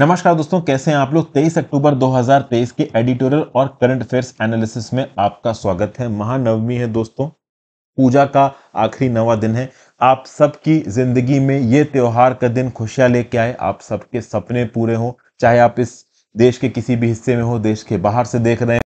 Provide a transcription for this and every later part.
नमस्कार दोस्तों कैसे हैं आप लोग 23 अक्टूबर 2023 के एडिटोरियल और करंट अफेयर्स एनालिसिस में आपका स्वागत है महानवमी है दोस्तों पूजा का आखिरी नवा दिन है आप सबकी जिंदगी में ये त्योहार का दिन खुशियां लेके आए आप सबके सपने पूरे हों चाहे आप इस देश के किसी भी हिस्से में हो देश के बाहर से देख रहे हैं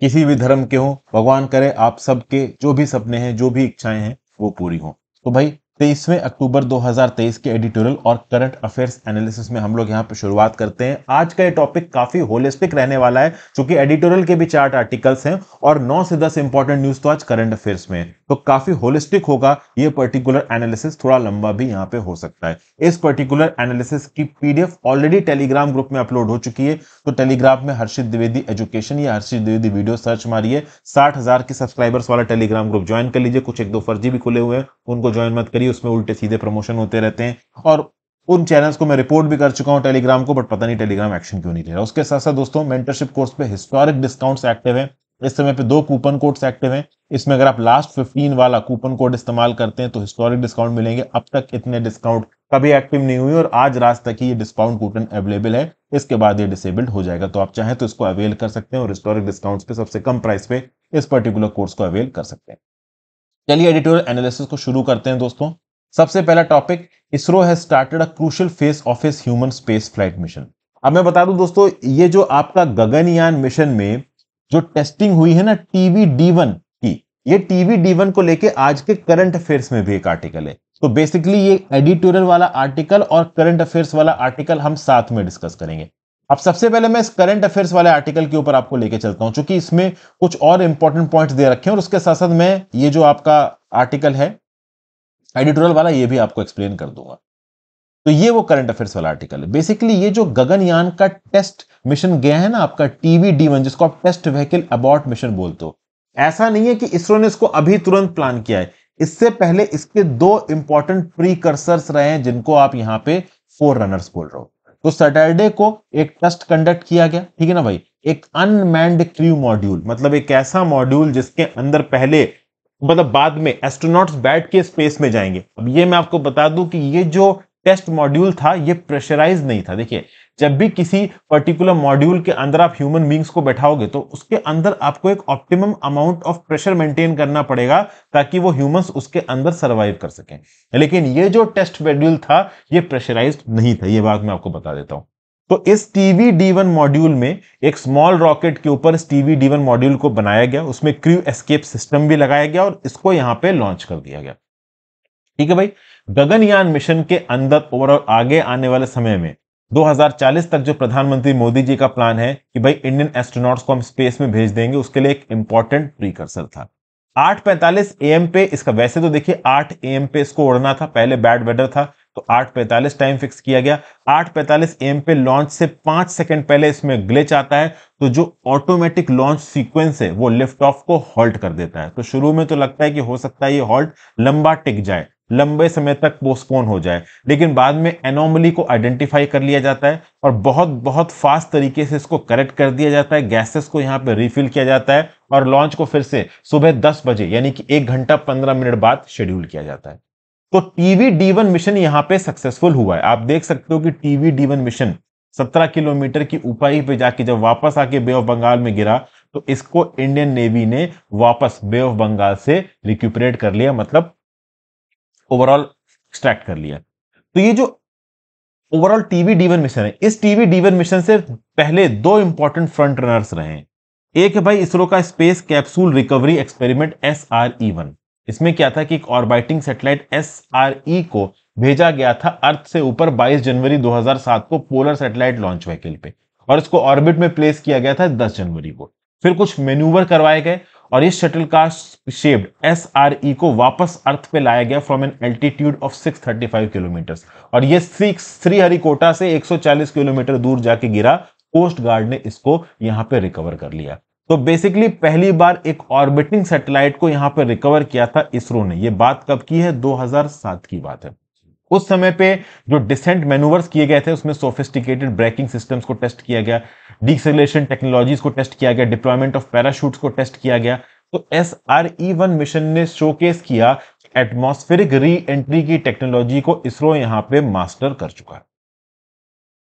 किसी भी धर्म के हों भगवान करे आप सबके जो भी सपने हैं जो भी इच्छाएं हैं वो पूरी हों तो भाई तेईसवें अक्टूबर 2023 के एडिटोरियल और करंट अफेयर्स एनालिसिस में हम लोग यहाँ पर शुरुआत करते हैं आज का ये टॉपिक काफी होलिस्टिक रहने वाला है क्योंकि एडिटोरियल के भी चार्ट आर्टिकल्स हैं और 9 से 10 इंपॉर्टेंट न्यूज तो आज करंट अफेयर्स में तो काफी होलिस्टिक होगा ये पर्टिकुलर एनालिसिस थोड़ा लंबा भी यहाँ पे हो सकता है इस पर्टिकुलर एनालिसिस की पीडीएफ ऑलरेडी टेलीग्राम ग्रुप में अपलोड हो चुकी है तो टेलीग्राम में हर्षित द्विवेदी एजुकेशन या हर्षित द्विवेदी वीडियो सर्च मारिए साठ हजार के सब्सक्राइबर्स वाला टेलीग्राम ग्रुप ज्वाइन कर लीजिए कुछ एक दो फर्जी भी खुले हुए हैं उनको ज्वाइन मत करिए मेरी उसमें उल्टे सीधे प्रमोशन होते रहते हैं और उन चैनल्स को मैं रिपोर्ट भी कर चुका हूँ टेलीग्राम को बट पता नहीं टेलीग्राम एक्शन क्यों नहीं ले रहा उसके साथ साथ दोस्तों मेंटरशिप कोर्स पे हिस्टोरिक डिस्काउंट्स एक्टिव हैं इस समय पे दो कूपन कोड्स एक्टिव हैं इसमें अगर आप लास्ट फिफ्टीन वाला कूपन कोड इस्तेमाल करते हैं तो हिस्टोरिक डिस्काउंट मिलेंगे अब तक इतने डिस्काउंट कभी एक्टिव नहीं हुए और आज रात तक ही ये डिस्काउंट कूपन अवेलेबल है इसके बाद ये डिसेबल्ड हो जाएगा तो आप चाहें तो इसको अवेल कर सकते हैं और हिस्टोरिक डिस्काउंट पे सबसे कम प्राइस पे इस पर्टिकुलर कोर्स को अवेल कर सकते हैं चलिए एडिटोरियल एनालिसिस को शुरू करते हैं दोस्तों सबसे पहला topic ISRO has started a crucial phase of its human space flight mission अब मैं बता दूं दोस्तों ये जो आपका गगनयान मिशन में जो टेस्टिंग हुई है ना टीवी डी वन की ये टीवी डी वन को लेके आज के करंट अफेयर्स में भी एक आर्टिकल है तो बेसिकली ये एडिटोरियल वाला आर्टिकल और करंट अफेयर्स वाला आर्टिकल हम साथ में डिस्कस करेंगे अब सबसे पहले मैं इस करंट अफेयर्स वाले आर्टिकल के ऊपर आपको लेके चलता हूं क्योंकि इसमें कुछ और इंपॉर्टेंट पॉइंट्स दे रखे हैं और उसके साथ साथ मैं ये जो आपका आर्टिकल है एडिटोरियल वाला ये भी आपको एक्सप्लेन कर दूंगा तो ये वो करंट अफेयर्स वाला आर्टिकल है बेसिकली ये जो गगनयान का टेस्ट मिशन गया है ना आपका टीवी डी वन जिसको आप टेस्ट व्हीकल अबॉर्ट मिशन बोलते हो ऐसा नहीं है कि इसरो ने इसको अभी तुरंत प्लान किया है इससे पहले इसके दो इंपॉर्टेंट प्री रहे हैं जिनको आप यहाँ पे फोर रनर्स बोल रहे हो तो सैटरडे को एक टेस्ट कंडक्ट किया गया ठीक है ना भाई एक अनमैंड क्रू मॉड्यूल मतलब एक ऐसा मॉड्यूल जिसके अंदर पहले मतलब बाद में एस्ट्रोनॉट्स बैठ के स्पेस में जाएंगे अब ये मैं आपको बता दूं कि ये जो टेस्ट मॉड्यूल था ये प्रेशराइज नहीं था देखिए जब भी किसी पर्टिकुलर मॉड्यूल के अंदर आप ह्यूमन बींग्स को बैठाओगे तो उसके अंदर आपको एक optimum amount of pressure maintain करना पड़ेगा ताकि वो ह्यूमंस उसके अंदर सर्वाइव कर सकें लेकिन ये जो टेस्ट मेड्यूल था ये प्रेशराइज नहीं था ये बात मैं आपको बता देता हूँ तो इस टीवी डी वन मॉड्यूल में एक स्मॉल रॉकेट के ऊपर इस टीवी डी वन मॉड्यूल को बनाया गया उसमें क्रू एस्केप सिस्टम भी लगाया गया और इसको यहां पे लॉन्च कर दिया गया ठीक है भाई गगनयान मिशन के अंदर ओवरऑल आगे आने वाले समय में 2040 तक जो प्रधानमंत्री मोदी जी का प्लान है कि भाई इंडियन एस्ट्रोनॉट्स को हम स्पेस में भेज देंगे उसके लिए एक इंपॉर्टेंट प्रीकर्सर था 8:45 एम पे इसका वैसे तो देखिए 8 एम पे इसको उड़ना था पहले बैड वेदर था तो 8:45 टाइम फिक्स किया गया 8:45 एम पे लॉन्च से पांच सेकंड पहले इसमें ग्लिच आता है तो जो ऑटोमेटिक लॉन्च सीक्वेंस है वो लिफ्ट ऑफ को हॉल्ट कर देता है तो शुरू में तो लगता है कि हो सकता है ये हॉल्ट लंबा टिक जाए लंबे समय तक पोस्टपोन हो जाए लेकिन बाद में एनोमली को आइडेंटिफाई कर लिया जाता है और बहुत बहुत फास्ट तरीके से इसको करेक्ट कर दिया जाता है गैसेस को यहाँ पे रिफिल किया जाता है और लॉन्च को फिर से सुबह 10 बजे यानी कि एक घंटा 15 मिनट बाद शेड्यूल किया जाता है तो टीवी डी वन मिशन यहां पे सक्सेसफुल हुआ है आप देख सकते हो कि टीवी डी वन मिशन सत्रह किलोमीटर की ऊपाई पे जाके जब वापस आके बे ऑफ बंगाल में गिरा तो इसको इंडियन नेवी ने वापस बे ऑफ बंगाल से रिक्यूपरेट कर लिया मतलब ओवरऑल एक्सट्रैक्ट कर लिया तो ये जो ओवरऑल टीवी डीवन मिशन है इस टीवी डीवन मिशन से पहले दो इंपॉर्टेंट फ्रंट रनर्स रहे एक है भाई इसरो का space capsule recovery experiment S R E one इसमें क्या था कि एक orbiting satellite S R E को भेजा गया था अर्थ से ऊपर 22 जनवरी 2007 को पोलर सैटेलाइट लॉन्च व्हीकल पे और इसको ऑर्बिट में प्लेस किया गया था 10 जनवरी को फिर कुछ मेन्यूवर करवाए गए और इस शटल का शेप्ड एस आर ई को वापस अर्थ पे लाया गया from an altitude of 635 kilometre और ये सिक्स श्रीहरिकोटा से 140 किलोमीटर दूर जाके गिरा कोस्ट गार्ड ने इसको यहाँ पे रिकवर कर लिया तो बेसिकली पहली बार एक ऑर्बिटिंग सैटेलाइट को यहां पर रिकवर किया था इसरो ने यह बात कब की है 2007 की बात है उस समय पे जो डिसेंट मैनूवर्स किए गए थे उसमें सोफिस्टिकेटेड ब्रेकिंग सिस्टम्स को टेस्ट किया गया डिसलेशन टेक्नोलॉजीज को टेस्ट किया गया डिप्लॉयमेंट ऑफ पैराशूट्स को टेस्ट किया गया तो S R E one mission ने शोकेस किया एटमॉस्फेरिक री एंट्री की टेक्नोलॉजी को इसरो यहां पे मास्टर कर चुका है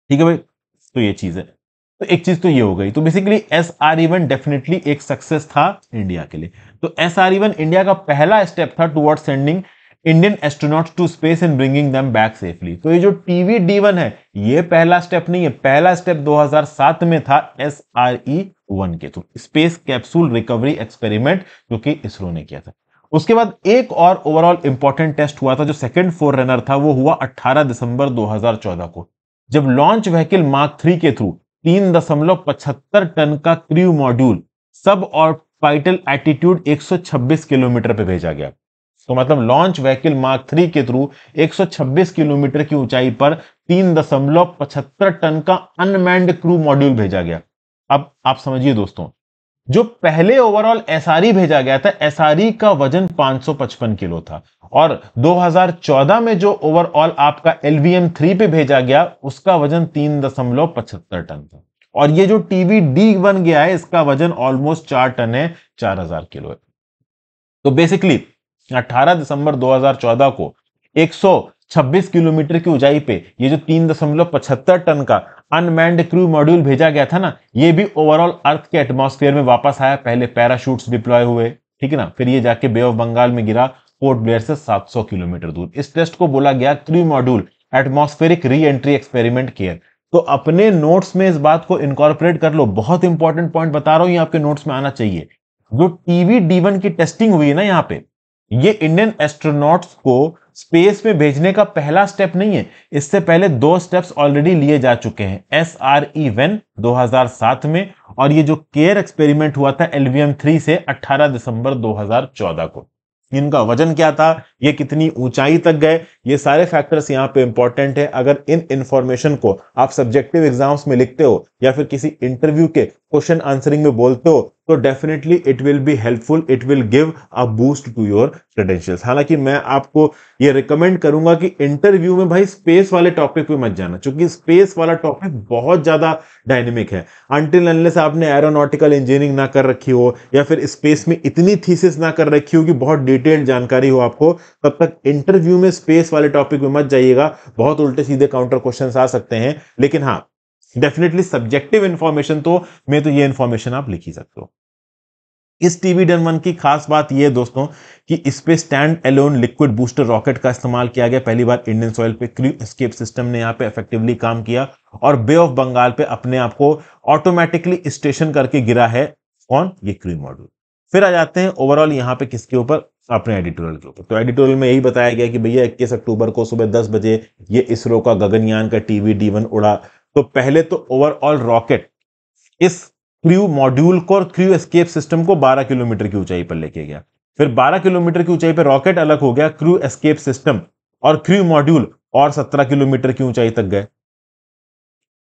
ठीक है भाई तो ये चीज है तो एक चीज तो ये हो गई तो basically S R E one definitely एक सक्सेस था इंडिया के लिए तो एस आर इवन इंडिया का पहला स्टेप था toward sending Indian astronaut to space and bringing them back safely तो ये जो टीवी डी वन है ये पहला स्टेप नहीं है पहला स्टेप 2007 में था एस आर ई वन के through space capsule recovery experiment जो कि इसरो ने किया था उसके बाद एक और ओवरऑल इंपॉर्टेंट टेस्ट हुआ था जो सेकंड फोर रनर था वो हुआ 18 दिसंबर 2014 को जब लॉन्च व्हीकल मार्क थ्री के थ्रू तीन दशमलव पचहत्तर टन का crew module sub orbital attitude 126 kilometre पर भेजा गया तो मतलब लॉन्च व्हीकल मार्क थ्री के थ्रू 126 किलोमीटर की ऊंचाई पर तीन दशमलव पचहत्तर टन का अनमैंड क्रू मॉड्यूल भेजा गया अब आप समझिए दोस्तों जो पहले ओवरऑल एसआरई e भेजा गया था एसआरई e का वजन 555 किलो था और 2014 में जो ओवरऑल आपका एलवीएम थ्री पे भेजा गया उसका वजन तीन दशमलव पचहत्तर टन था और ये जो टीवी डी बन गया है इसका वजन ऑलमोस्ट चार टन है चार हजार किलो है तो बेसिकली 18 दिसंबर 2014 को 126 किलोमीटर की ऊंचाई पे ये जो पचहत्तर टन का अनमैंड क्रू मॉड्यूल भेजा गया था ना ये भी ओवरऑल अर्थ के एटमोस्फेयर में वापस आया पहले पैराशूट्स डिप्लॉय हुए ठीक है ना फिर ये जाके बे ऑफ बंगाल में गिरा पोर्ट ब्लेयर से 700 किलोमीटर दूर इस टेस्ट को बोला गया crew module atmospheric reentry experiment CARE तो अपने नोट्स में इस बात को इनकॉर्पोरेट कर लो बहुत इंपॉर्टेंट पॉइंट बता रहा हूं ये आपके नोट्स में आना चाहिए जो टीवी डी की टेस्टिंग हुई है ना यहाँ पे ये इंडियन एस्ट्रोनॉट्स को स्पेस में भेजने का पहला स्टेप नहीं है इससे पहले दो स्टेप्स ऑलरेडी लिए जा चुके हैं एस आर ई e वेन दो में और ये जो केयर एक्सपेरिमेंट हुआ था एलवीएम थ्री से 18 दिसंबर 2014 को इनका वजन क्या था ये कितनी ऊंचाई तक गए ये सारे फैक्टर्स यहाँ पे इंपॉर्टेंट है अगर इन इंफॉर्मेशन को आप सब्जेक्टिव एग्जाम्स में लिखते हो या फिर किसी इंटरव्यू के क्वेश्चन आंसरिंग में बोलते हो तो definitely it will be helpful it will give a boost to your credential हालांकि मैं आपको ये रिकमेंड करूंगा कि इंटरव्यू में भाई स्पेस वाले टॉपिक पे मत जाना क्योंकि स्पेस वाला टॉपिक बहुत ज्यादा डायनेमिक है अनटिल अनलेस आपने एरोनॉटिकल इंजीनियरिंग ना कर रखी हो या फिर स्पेस में इतनी थीसिस ना कर रखी हो कि बहुत डिटेल्ड जानकारी हो आपको तब तक इंटरव्यू में स्पेस वाले टॉपिक में मत जाइएगा बहुत उल्टे सीधे काउंटर क्वेश्चन आ सकते हैं लेकिन हाँ डेफिनेटली सब्जेक्टिव इंफॉर्मेशन तो में तो ये इंफॉर्मेशन आप लिख ही सकते हो इस टीवी डन वन की खास बात यह है दोस्तों कि इस पे standalone liquid booster rocket का इस्तेमाल किया गया पहली बार इंडियन सॉइल पे क्रू एस्केप सिस्टम ने यहाँ पे इफेक्टिवली काम किया और बे ऑफ बंगाल पे अपने आप को ऑटोमेटिकली स्टेशन करके गिरा है कौन ये क्रू मॉड्यूल फिर आ जाते हैं ओवरऑल यहाँ पे किसके ऊपर अपने एडिटोरियल के ऊपर तो एडिटोरियल में यही बताया गया कि भैया इक्कीस अक्टूबर को सुबह दस बजे ये इसरो का गगनयान का टीवी डी उड़ा तो पहले तो ओवरऑल रॉकेट इस क्रू मॉड्यूल को और क्रू एस्केप सिस्टम को 12 किलोमीटर की ऊंचाई पर लेके गया फिर 12 किलोमीटर की ऊंचाई पर रॉकेट अलग हो गया क्रू एस्केप सिस्टम और क्रू मॉड्यूल और 17 किलोमीटर की ऊंचाई तक गए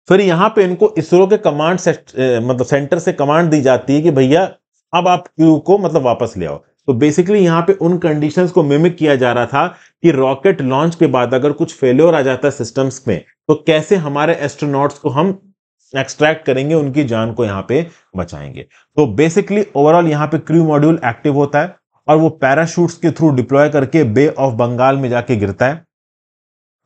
फिर यहां पे इनको इसरो के कमांड मतलब से, मतलब सेंटर से कमांड दी जाती है कि भैया अब आप क्रू को मतलब वापस ले आओ तो बेसिकली यहाँ पे उन कंडीशंस को मिमिक किया जा रहा था कि रॉकेट लॉन्च के बाद अगर कुछ फेल्योर आ जाता है सिस्टम्स में तो कैसे हमारे एस्ट्रोनॉट्स को हम एक्सट्रैक्ट करेंगे उनकी जान को यहाँ पे बचाएंगे तो बेसिकली ओवरऑल यहाँ पे क्रू मॉड्यूल एक्टिव होता है और वो पैराशूट्स के थ्रू डिप्लॉय करके बे ऑफ बंगाल में जाके गिरता है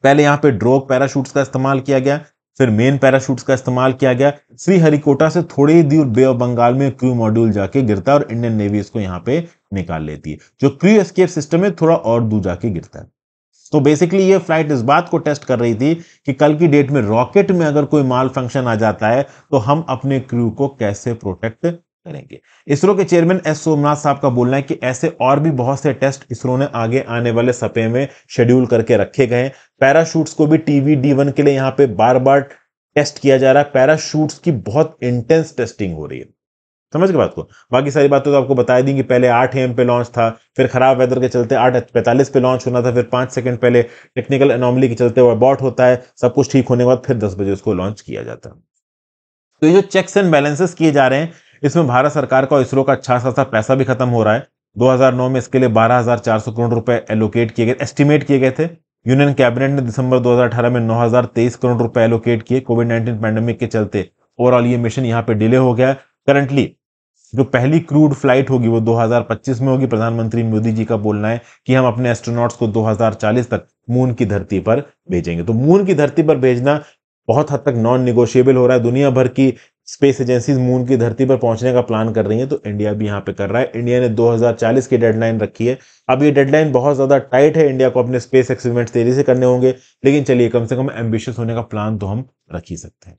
पहले यहाँ पे ड्रोक पैराशूट्स का इस्तेमाल किया गया फिर मेन पैराशूट्स का इस्तेमाल किया गया श्रीहरिकोटा से थोड़ी ही दूर बे ऑफ बंगाल में क्रू मॉड्यूल जाके गिरता है और इंडियन नेवी इसको यहाँ पे निकाल लेती है जो क्रू एस्केप सिस्टम है थोड़ा और दूर जाके गिरता है तो बेसिकली ये फ्लाइट इस बात को टेस्ट कर रही थी कि कल की डेट में रॉकेट में अगर कोई माल फंक्शन आ जाता है तो हम अपने क्रू को कैसे प्रोटेक्ट करेंगे इसरो के चेयरमैन एस सोमनाथ साहब का बोलना है कि ऐसे और भी बहुत से टेस्ट इसरो ने आगे आने वाले सपे में शेड्यूल करके रखे गए पैराशूट्स को भी टीवी डी वन के लिए यहाँ पे बार बार टेस्ट किया जा रहा है पैराशूट्स की बहुत इंटेंस टेस्टिंग हो रही है समझ के बात को बाकी सारी बातें तो आपको बता दी कि पहले आठ एम पे लॉन्च था फिर खराब वेदर के चलते आठ पैंतालीस पे लॉन्च होना था फिर पांच सेकंड पहले टेक्निकल एनॉमली के चलते वो अबॉट होता है सब कुछ ठीक होने के बाद फिर दस बजे उसको लॉन्च किया जाता है तो ये जो चेक्स एंड बैलेंसेस किए जा रहे हैं इसमें भारत सरकार का इसरो का अच्छा खासा पैसा भी खत्म हो रहा है 2009 में इसके लिए 12,400 करोड़ रुपए एलोकेट किए गए एस्टिमेट किए गए थे यूनियन कैबिनेट ने दिसंबर 2018 में 9,023 करोड़ रुपए एलोकेट किए कोविड 19 पैंडेमिक के चलते ओवरऑल ये मिशन यहाँ पे डिले हो गया है करंटली जो पहली क्रूड फ्लाइट होगी वो 2025 में होगी प्रधानमंत्री मोदी जी का बोलना है कि हम अपने एस्ट्रोनॉट्स को 2040 तक मून की धरती पर भेजेंगे तो मून की धरती पर भेजना बहुत हद तक नॉन निगोशिएबल हो रहा है दुनिया भर की स्पेस एजेंसीज मून की धरती पर पहुंचने का प्लान कर रही हैं तो इंडिया भी यहां पे कर रहा है इंडिया ने 2040 की डेडलाइन रखी है अब ये डेडलाइन बहुत ज़्यादा टाइट है इंडिया को अपने स्पेस एक्सपेरिमेंट तेजी से करने होंगे लेकिन चलिए कम से कम एम्बिशियस होने का प्लान तो हम रख ही सकते हैं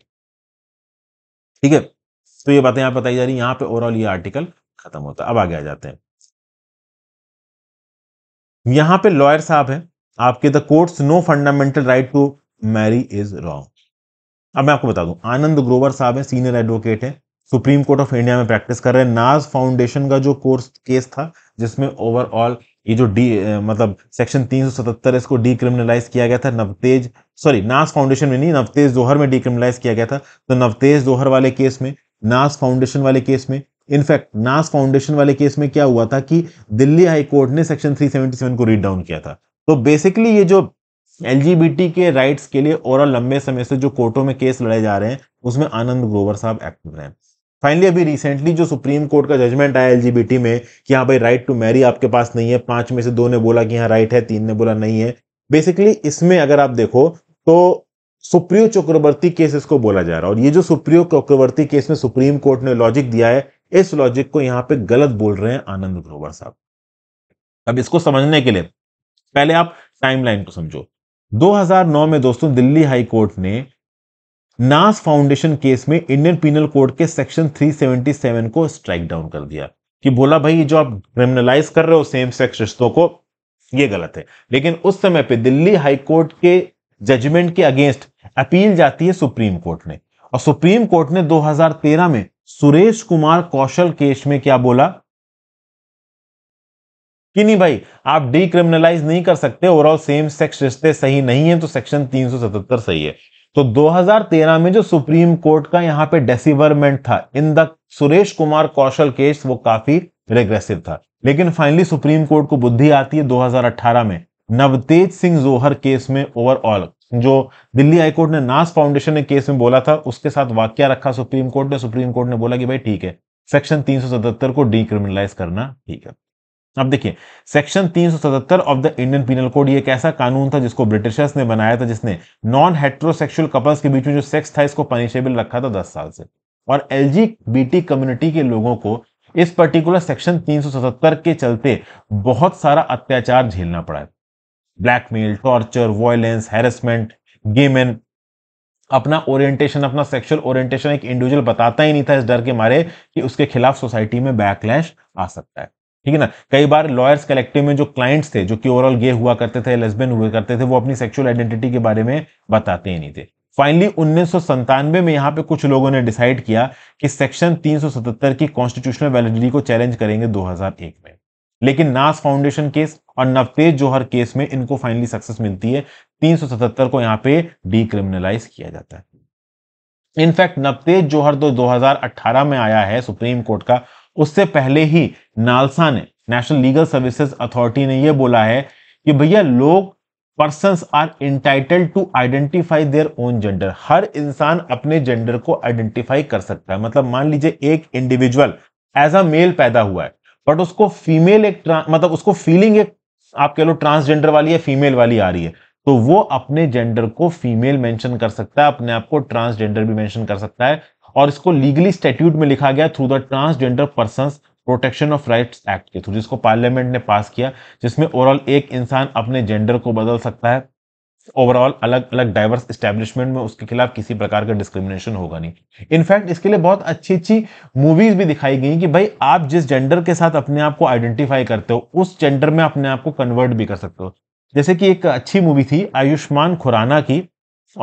ठीक है तो ये बातें यहाँ बताई जा रही यहाँ पर ओवरऑल ये आर्टिकल खत्म होता है अब आगे आ जाते हैं यहाँ पे लॉयर साहब है आपके the courts no fundamental right to marry is wrong अब मैं आपको बता दूं आनंद ग्रोवर साहब हैं सीनियर एडवोकेट हैं सुप्रीम कोर्ट ऑफ इंडिया में प्रैक्टिस कर रहे हैं नाज फाउंडेशन का जो कोर्स केस था जिसमें ओवरऑल ये जो डी मतलब सेक्शन 377 इसको डीक्रिमिनलाइज किया गया था नवतेज सॉरी नाज फाउंडेशन में नहीं नवतेज जोहर में डीक्रिमिनलाइज किया गया था तो नवतेज जोहर वाले केस में नाज फाउंडेशन वाले केस में इनफैक्ट नास फाउंडेशन वाले केस में क्या हुआ था कि दिल्ली हाईकोर्ट ने सेक्शन थ्री को रीड डाउन किया था तो बेसिकली ये जो एलजीबीटी के राइट्स के लिए और लंबे समय से जो कोर्टों में केस लड़े जा रहे हैं उसमें आनंद ग्रोवर साहब एक्टिव रहे हैं फाइनली अभी रिसेंटली जो सुप्रीम कोर्ट का जजमेंट आया एलजीबीटी में कि हाँ भाई राइट टू मैरी आपके पास नहीं है पांच में से दो ने बोला कि हाँ राइट है तीन ने बोला नहीं है बेसिकली इसमें अगर आप देखो तो सुप्रियो चक्रवर्ती केस इसको बोला जा रहा है और ये जो सुप्रियो चक्रवर्ती केस में सुप्रीम कोर्ट ने लॉजिक दिया है इस लॉजिक को यहाँ पे गलत बोल रहे हैं आनंद ग्रोवर साहब अब इसको समझने के लिए पहले आप टाइमलाइन को समझो 2009 में दोस्तों दिल्ली हाई कोर्ट ने नास फाउंडेशन केस में इंडियन पीनल कोड के सेक्शन 377 को स्ट्राइक डाउन कर दिया कि बोला भाई ये जो आप क्रिमिनलाइज कर रहे हो सेम सेक्स रिश्तों को ये गलत है लेकिन उस समय पे दिल्ली हाई कोर्ट के जजमेंट के अगेंस्ट अपील जाती है सुप्रीम कोर्ट ने और सुप्रीम कोर्ट ने 2013 में सुरेश कुमार कौशल केस में क्या बोला कि नहीं भाई आप डिक्रिमिनलाइज नहीं कर सकते ओवरऑल सेम सेक्स रिश्ते सही नहीं है तो सेक्शन 377 सही है तो 2013 में जो सुप्रीम कोर्ट का यहां पे डेसिवरमेंट था in the Suresh Kumar Koushal case वो काफी रेग्रेसिव था लेकिन फाइनली सुप्रीम कोर्ट को बुद्धि आती है 2018 में नवतेज सिंह जोहर केस में ओवरऑल जो दिल्ली हाईकोर्ट ने नास फाउंडेशन ने केस में बोला था उसके साथ वाक्य रखा सुप्रीम कोर्ट ने सुप्रीम कोर्ट ने बोला कि भाई ठीक है सेक्शन 377 को डिक्रिमिनलाइज करना ठीक है अब देखिए section 377 of the Indian penal code ये एक ऐसा कानून था जिसको ब्रिटिशर्स ने बनाया था जिसने नॉन हेट्रोसेक्सुअल कपल्स के बीच में जो सेक्स था इसको पनिशेबल रखा था 10 साल से और एल कम्युनिटी के लोगों को इस पर्टिकुलर सेक्शन 377 के चलते बहुत सारा अत्याचार झेलना पड़ा है ब्लैकमेल टॉर्चर वॉयलेंस हेरसमेंट गेमेन अपना ओरिएंटेशन अपना सेक्सुअल ओरिएंटेशन एक इंडिविजुअल बताता ही नहीं था इस डर के मारे कि उसके खिलाफ सोसाइटी में बैकलैश आ सकता है ठीक है ना कई बार लॉयर्स कलेक्टिव में जो क्लाइंट्स थे जो कि ओवरऑल गे हुआ करते थे लेस्बियन हुए करते थे वो अपनी सेक्सुअल आइडेंटिटी के बारे में बताते ही नहीं थे फाइनली उन्नीस में यहाँ पे कुछ लोगों ने डिसाइड किया कि सेक्शन 377 की कॉन्स्टिट्यूशनल वैलिडिटी को चैलेंज करेंगे 2001 में लेकिन नास फाउंडेशन केस और नवतेज जोहर केस में इनको फाइनली सक्सेस मिलती है 377 को यहाँ पे डीक्रिमिनलाइज किया जाता है इनफैक्ट नवतेज जोहर तो 2018 में आया है सुप्रीम कोर्ट का उससे पहले ही नालसा ने नेशनल लीगल सर्विसेज अथॉरिटी ने यह बोला है कि भैया लोग person are entitled to identify their own gender हर इंसान अपने जेंडर को आइडेंटिफाई कर सकता है मतलब मान लीजिए एक इंडिविजुअल एज अ मेल पैदा हुआ है बट उसको फीमेल एक मतलब उसको फीलिंग एक आप कह लो ट्रांसजेंडर वाली या फीमेल वाली आ रही है तो वो अपने जेंडर को फीमेल मेंशन कर सकता है अपने आप को ट्रांसजेंडर भी मेंशन कर सकता है और इसको लीगली स्टेट्यूट में लिखा गया through the transgender person protection of rights act के थ्रू जिसको पार्लियामेंट ने पास किया जिसमें ओवरऑल एक इंसान अपने जेंडर को बदल सकता है ओवरऑल अलग अलग डाइवर्स स्टैब्लिशमेंट में उसके खिलाफ किसी प्रकार का डिस्क्रिमिनेशन होगा नहीं इनफैक्ट इसके लिए बहुत अच्छी अच्छी मूवीज भी दिखाई गई कि भाई आप जिस जेंडर के साथ अपने आप को आइडेंटिफाई करते हो उस जेंडर में अपने आप को कन्वर्ट भी कर सकते हो जैसे कि एक अच्छी मूवी थी आयुष्मान खुराना की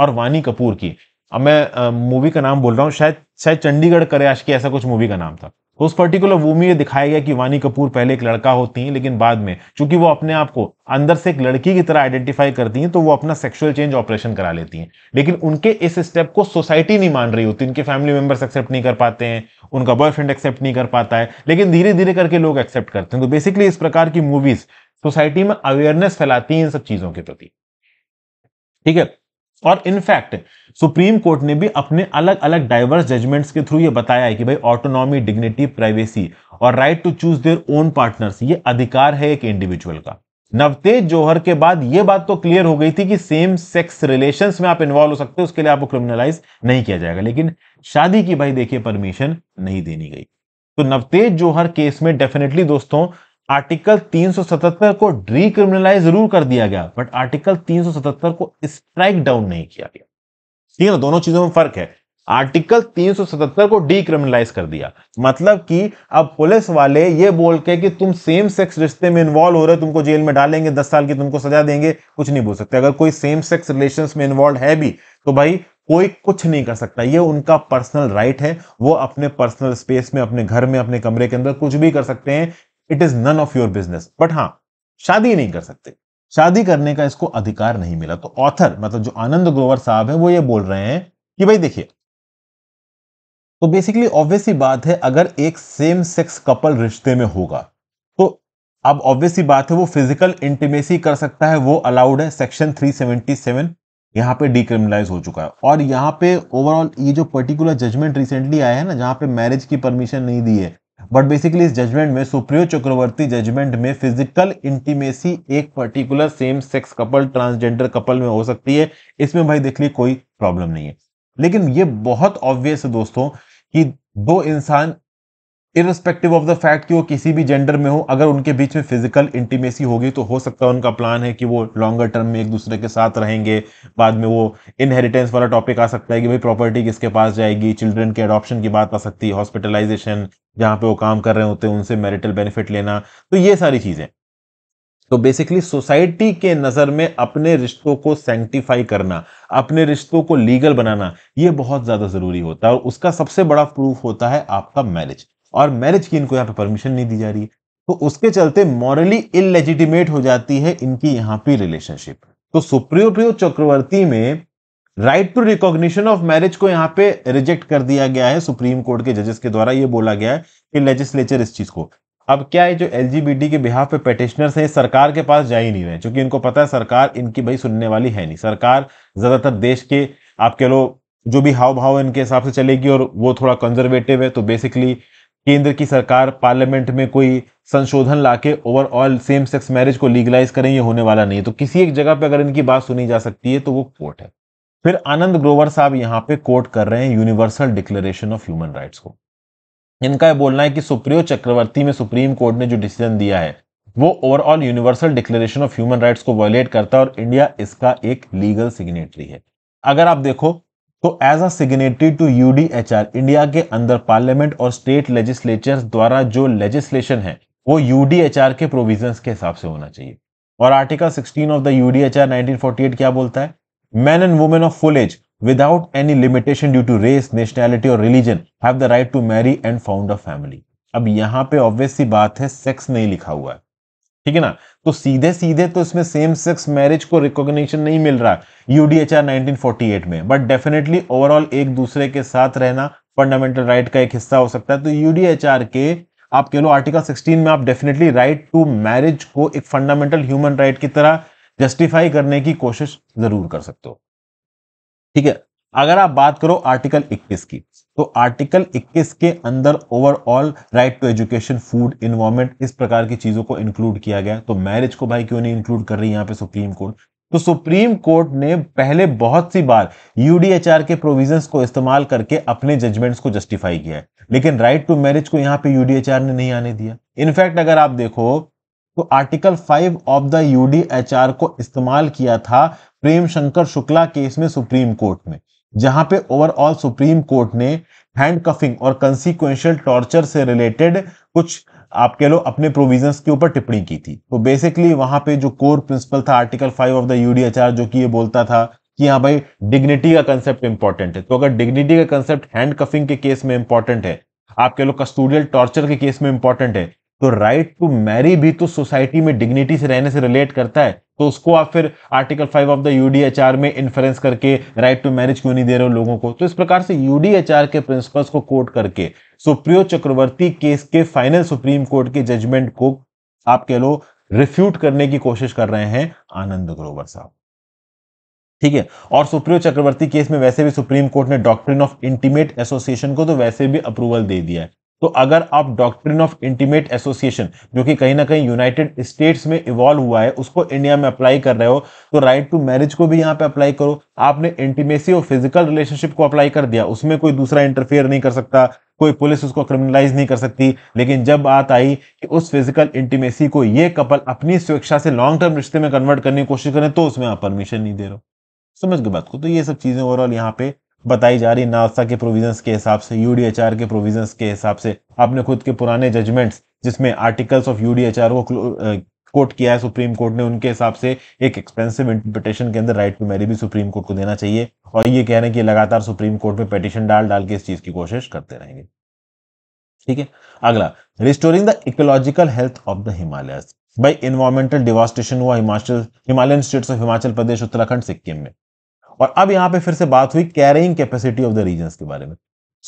और वानी कपूर की अब मैं मूवी का नाम बोल रहा हूँ शायद शायद चंडीगढ़ करे की ऐसा कुछ मूवी का नाम था तो उस पर्टिकुलर मूवी में दिखाया गया कि वानी कपूर पहले एक लड़का होती हैं लेकिन बाद में चूंकि वो अपने आप को अंदर से एक लड़की की तरह आइडेंटिफाई करती हैं तो वो अपना सेक्सुअल चेंज ऑपरेशन करा लेती हैं लेकिन उनके इस स्टेप को सोसाइटी नहीं मान रही होती उनके फैमिली मेंबर्स एक्सेप्ट नहीं कर पाते हैं उनका बॉयफ्रेंड एक्सेप्ट नहीं कर पाता है लेकिन धीरे धीरे करके लोग एक्सेप्ट करते हैं तो बेसिकली इस प्रकार की मूवीज सोसाइटी में अवेयरनेस फैलाती है इन सब चीजों के प्रति ठीक है और इनफैक्ट सुप्रीम कोर्ट ने भी अपने अलग अलग डाइवर्स जजमेंट्स के थ्रू ये बताया है कि भाई ऑटोनॉमी डिग्निटी प्राइवेसी और right to choose their own partners ये अधिकार है एक इंडिविजुअल का नवतेज जोहर के बाद यह बात तो क्लियर हो गई थी कि सेम सेक्स रिलेशंस में आप इन्वॉल्व हो सकते हो उसके लिए आपको क्रिमिनलाइज नहीं किया जाएगा लेकिन शादी की भाई देखिए परमिशन नहीं देनी गई तो नवतेज जोहर केस में डेफिनेटली दोस्तों आर्टिकल 377 को ड्रीक्रिमिनलाइज जरूर कर दिया गया बट आर्टिकल 377 को स्ट्राइक डाउन नहीं किया गया ठीक है ना दोनों चीजों में फर्क है आर्टिकल 377 को डीक्रिमिनलाइज कर दिया मतलब कि अब पुलिस वाले ये बोल के कि तुम सेम सेक्स रिश्ते में इन्वॉल्व हो रहे हो तुमको जेल में डालेंगे दस साल की तुमको सजा देंगे कुछ नहीं बोल सकते अगर कोई सेम सेक्स रिलेशन में इन्वॉल्व है भी तो भाई कोई कुछ नहीं कर सकता ये उनका पर्सनल राइट right है वो अपने पर्सनल स्पेस में अपने घर में अपने कमरे के अंदर कुछ भी कर सकते हैं it is none of your business but हाँ शादी नहीं कर सकते शादी करने का इसको अधिकार नहीं मिला तो ऑथर मतलब जो आनंद ग्रोवर साहब है वो ये बोल रहे हैं कि भाई देखिए तो बेसिकली ऑब्वियसली बात है अगर एक सेम सेक्स कपल रिश्ते में होगा तो अब ऑब्वियसली बात है वो फिजिकल इंटीमेसी कर सकता है वो अलाउड है सेक्शन 377 यहाँ पे डिक्रिमिनलाइज हो चुका है और यहाँ पे ओवरऑल ये जो पर्टिकुलर जजमेंट रिसेंटली आया है ना जहाँ पे मैरिज की परमिशन नहीं दी है बट बेसिकली इस जजमेंट में सुप्रियो चक्रवर्ती जजमेंट में फिजिकल इंटीमेसी एक particular same sex couple transgender couple में हो सकती है इसमें भाई देख ली कोई प्रॉब्लम नहीं है लेकिन ये बहुत ऑब्वियस है दोस्तों कि दो इंसान इरिस्पेक्टिव ऑफ द फैक्ट कि वो किसी भी जेंडर में हो अगर उनके बीच में फिजिकल इंटीमेसी होगी तो हो सकता है उनका प्लान है कि वो लॉन्गर टर्म में एक दूसरे के साथ रहेंगे बाद में वो इनहेरिटेंस वाला टॉपिक आ सकता है कि भाई प्रॉपर्टी किसके पास जाएगी चिल्ड्रन के अडोप्शन की बात आ सकती है हॉस्पिटलाइजेशन जहाँ पे वो काम कर रहे होते हैं उनसे मेरिटल बेनिफिट लेना तो ये सारी चीज़ें तो बेसिकली सोसाइटी के नज़र में अपने रिश्तों को सेंक्टिफाई करना अपने रिश्तों को लीगल बनाना ये बहुत ज़्यादा ज़रूरी होता है और उसका सबसे बड़ा प्रूफ होता है आपका मैरिज और मैरिज की इनको यहाँ पे परमिशन नहीं दी जा रही है तो उसके चलते मॉरली इलेजिटिमेट हो जाती है इनकी यहाँ पे रिलेशनशिप तो सुप्रियो चक्रवर्ती में right to recognition of marriage को यहाँ पे रिजेक्ट कर दिया गया है सुप्रीम कोर्ट के जजेस के द्वारा ये बोला गया है कि लेजिस्लेचर इस चीज को अब क्या है जो एल के बिहार पे पेटिशनर्स हैं सरकार के पास जा ही नहीं रहे क्योंकि इनको पता है सरकार इनकी भाई सुनने वाली है नहीं सरकार ज्यादातर देश के आप कह लो जो भी हाव भाव इनके हिसाब से चलेगी और वो थोड़ा कंजर्वेटिव है तो बेसिकली केंद्र की सरकार पार्लियामेंट में कोई संशोधन लाके ओवरऑल सेम सेक्स मैरिज को लीगलाइज करें ये होने वाला नहीं है तो किसी एक जगह पे अगर इनकी बात सुनी जा सकती है तो वो कोर्ट है फिर आनंद ग्रोवर साहब यहाँ पे कोर्ट कर रहे हैं universal declaration of human rights को इनका यह बोलना है कि सुप्रियो चक्रवर्ती में सुप्रीम कोर्ट ने जो डिसीजन दिया है वो overall universal declaration of human rights को वायोलेट करता है और इंडिया इसका एक लीगल सिग्नेटरी है अगर आप देखो तो as a signatory to UDHR India के अंदर पार्लियामेंट और स्टेट लेजिस्लेचर द्वारा जो लेजिस्लेशन है वो यूडीएचआर के प्रोविजन के हिसाब से होना चाहिए और article 16 of the UDHR at क्या बोलता है man and women of full age without any limitation due to race nationality और religion have the right to marry and found a family अब यहाँ पे ऑब्वियस सी बात है सेक्स नहीं लिखा हुआ है ठीक है ना तो सीधे सीधे तो इसमें सेम सेक्स मैरिज को रिकॉग्निशन नहीं मिल रहा यूडीएचआर 1948 में बट डेफिनेटली ओवरऑल एक दूसरे के साथ रहना फंडामेंटल राइट का एक हिस्सा हो सकता है तो यूडीएचआर के आप कह लो आर्टिकल 16 में आप डेफिनेटली राइट टू मैरिज को एक फंडामेंटल ह्यूमन राइट की तरह जस्टिफाई करने की कोशिश जरूर कर सकते हो ठीक है अगर आप बात करो आर्टिकल 21 की तो आर्टिकल 21 के अंदर overall right to education food environment इस प्रकार की चीजों को इंक्लूड किया गया तो मैरिज को भाई क्यों नहीं इंक्लूड कर रही यहाँ पे सुप्रीम कोर्ट तो सुप्रीम कोर्ट ने पहले बहुत सी बार यूडीएचआर के प्रोविजंस को इस्तेमाल करके अपने जजमेंट्स को जस्टिफाई किया है लेकिन राइट टू मैरिज को यहाँ पे यूडीएचआर ने नहीं आने दिया इनफैक्ट अगर आप देखो तो article five of the UDHR को इस्तेमाल किया था प्रेम शंकर शुक्ला केस में सुप्रीम कोर्ट में जहां पे ओवरऑल सुप्रीम कोर्ट ने हैंड कफिंग और कंसिक्वेंशियल टॉर्चर से रिलेटेड कुछ आप कह लो अपने प्रोविजंस के ऊपर टिप्पणी की थी तो बेसिकली वहां पे जो कोर प्रिंसिपल था article five of the UDHR जो कि ये बोलता था कि हाँ भाई डिग्निटी का कंसेप्ट इंपॉर्टेंट है तो अगर डिग्निटी का कंसेप्ट हैंड कफिंग के केस में इंपॉर्टेंट है आप कह लो कस्टोडियल टॉर्चर के केस में इंपॉर्टेंट है तो राइट टू मैरी भी तो सोसाइटी में डिग्निटी से रहने से रिलेट करता है तो उसको आप फिर article five of the UDHR में इन्फ्रेंस करके राइट टू मैरिज क्यों नहीं दे रहे हो लोगों को तो इस प्रकार से यूडीएचआर के प्रिंसिपल्स को कोट करके सुप्रियो चक्रवर्ती केस के फाइनल सुप्रीम कोर्ट के जजमेंट को आप कह लो रिफ्यूट करने की कोशिश कर रहे हैं आनंद ग्रोवर साहब ठीक है और सुप्रियो चक्रवर्ती केस में वैसे भी सुप्रीम कोर्ट ने डॉक्ट्रिन ऑफ इंटीमेट एसोसिएशन को तो वैसे भी अप्रूवल दे दिया है तो अगर आप डॉक्ट्रिन ऑफ इंटीमेट एसोसिएशन जो कि कहीं ना कहीं यूनाइटेड स्टेट्स में इवॉल्व हुआ है उसको इंडिया में अप्लाई कर रहे हो तो राइट टू मैरिज को भी यहाँ पे अप्लाई करो आपने इंटीमेसी और फिजिकल रिलेशनशिप को अप्लाई कर दिया उसमें कोई दूसरा इंटरफेयर नहीं कर सकता कोई पुलिस उसको क्रिमिनलाइज नहीं कर सकती लेकिन जब बात आई कि उस फिजिकल इंटीमेसी को ये कपल अपनी स्वेच्छा से लॉन्ग टर्म रिश्ते में कन्वर्ट करने की कोशिश करें तो उसमें आप परमिशन नहीं दे रहे हो समझ गए बात को तो ये सब चीज़ें ओवरऑल यहाँ पे बताई जा रही नासा के प्रोविजंस के हिसाब से यू के प्रोविजंस के हिसाब से आपने खुद के पुराने जजमेंट्स जिसमें आर्टिकल्स ऑफ यू को कोर्ट किया है सुप्रीम कोर्ट ने उनके हिसाब से एक एक्सपेंसिव इंटरप्रिटेशन के अंदर राइट टू मैरी भी सुप्रीम कोर्ट को देना चाहिए और ये कह रहे हैं कि लगातार सुप्रीम कोर्ट में पिटिशन डाल डाल के इस चीज की कोशिश करते रहेंगे ठीक है अगला restoring the ecological health of the Himalaya by environmental devastation हुआ हिमाचल हिमालयन स्टेट्स ऑफ हिमाचल प्रदेश उत्तराखंड सिक्किम में और अब यहां पे फिर से बात हुई carrying capacity of the region के बारे में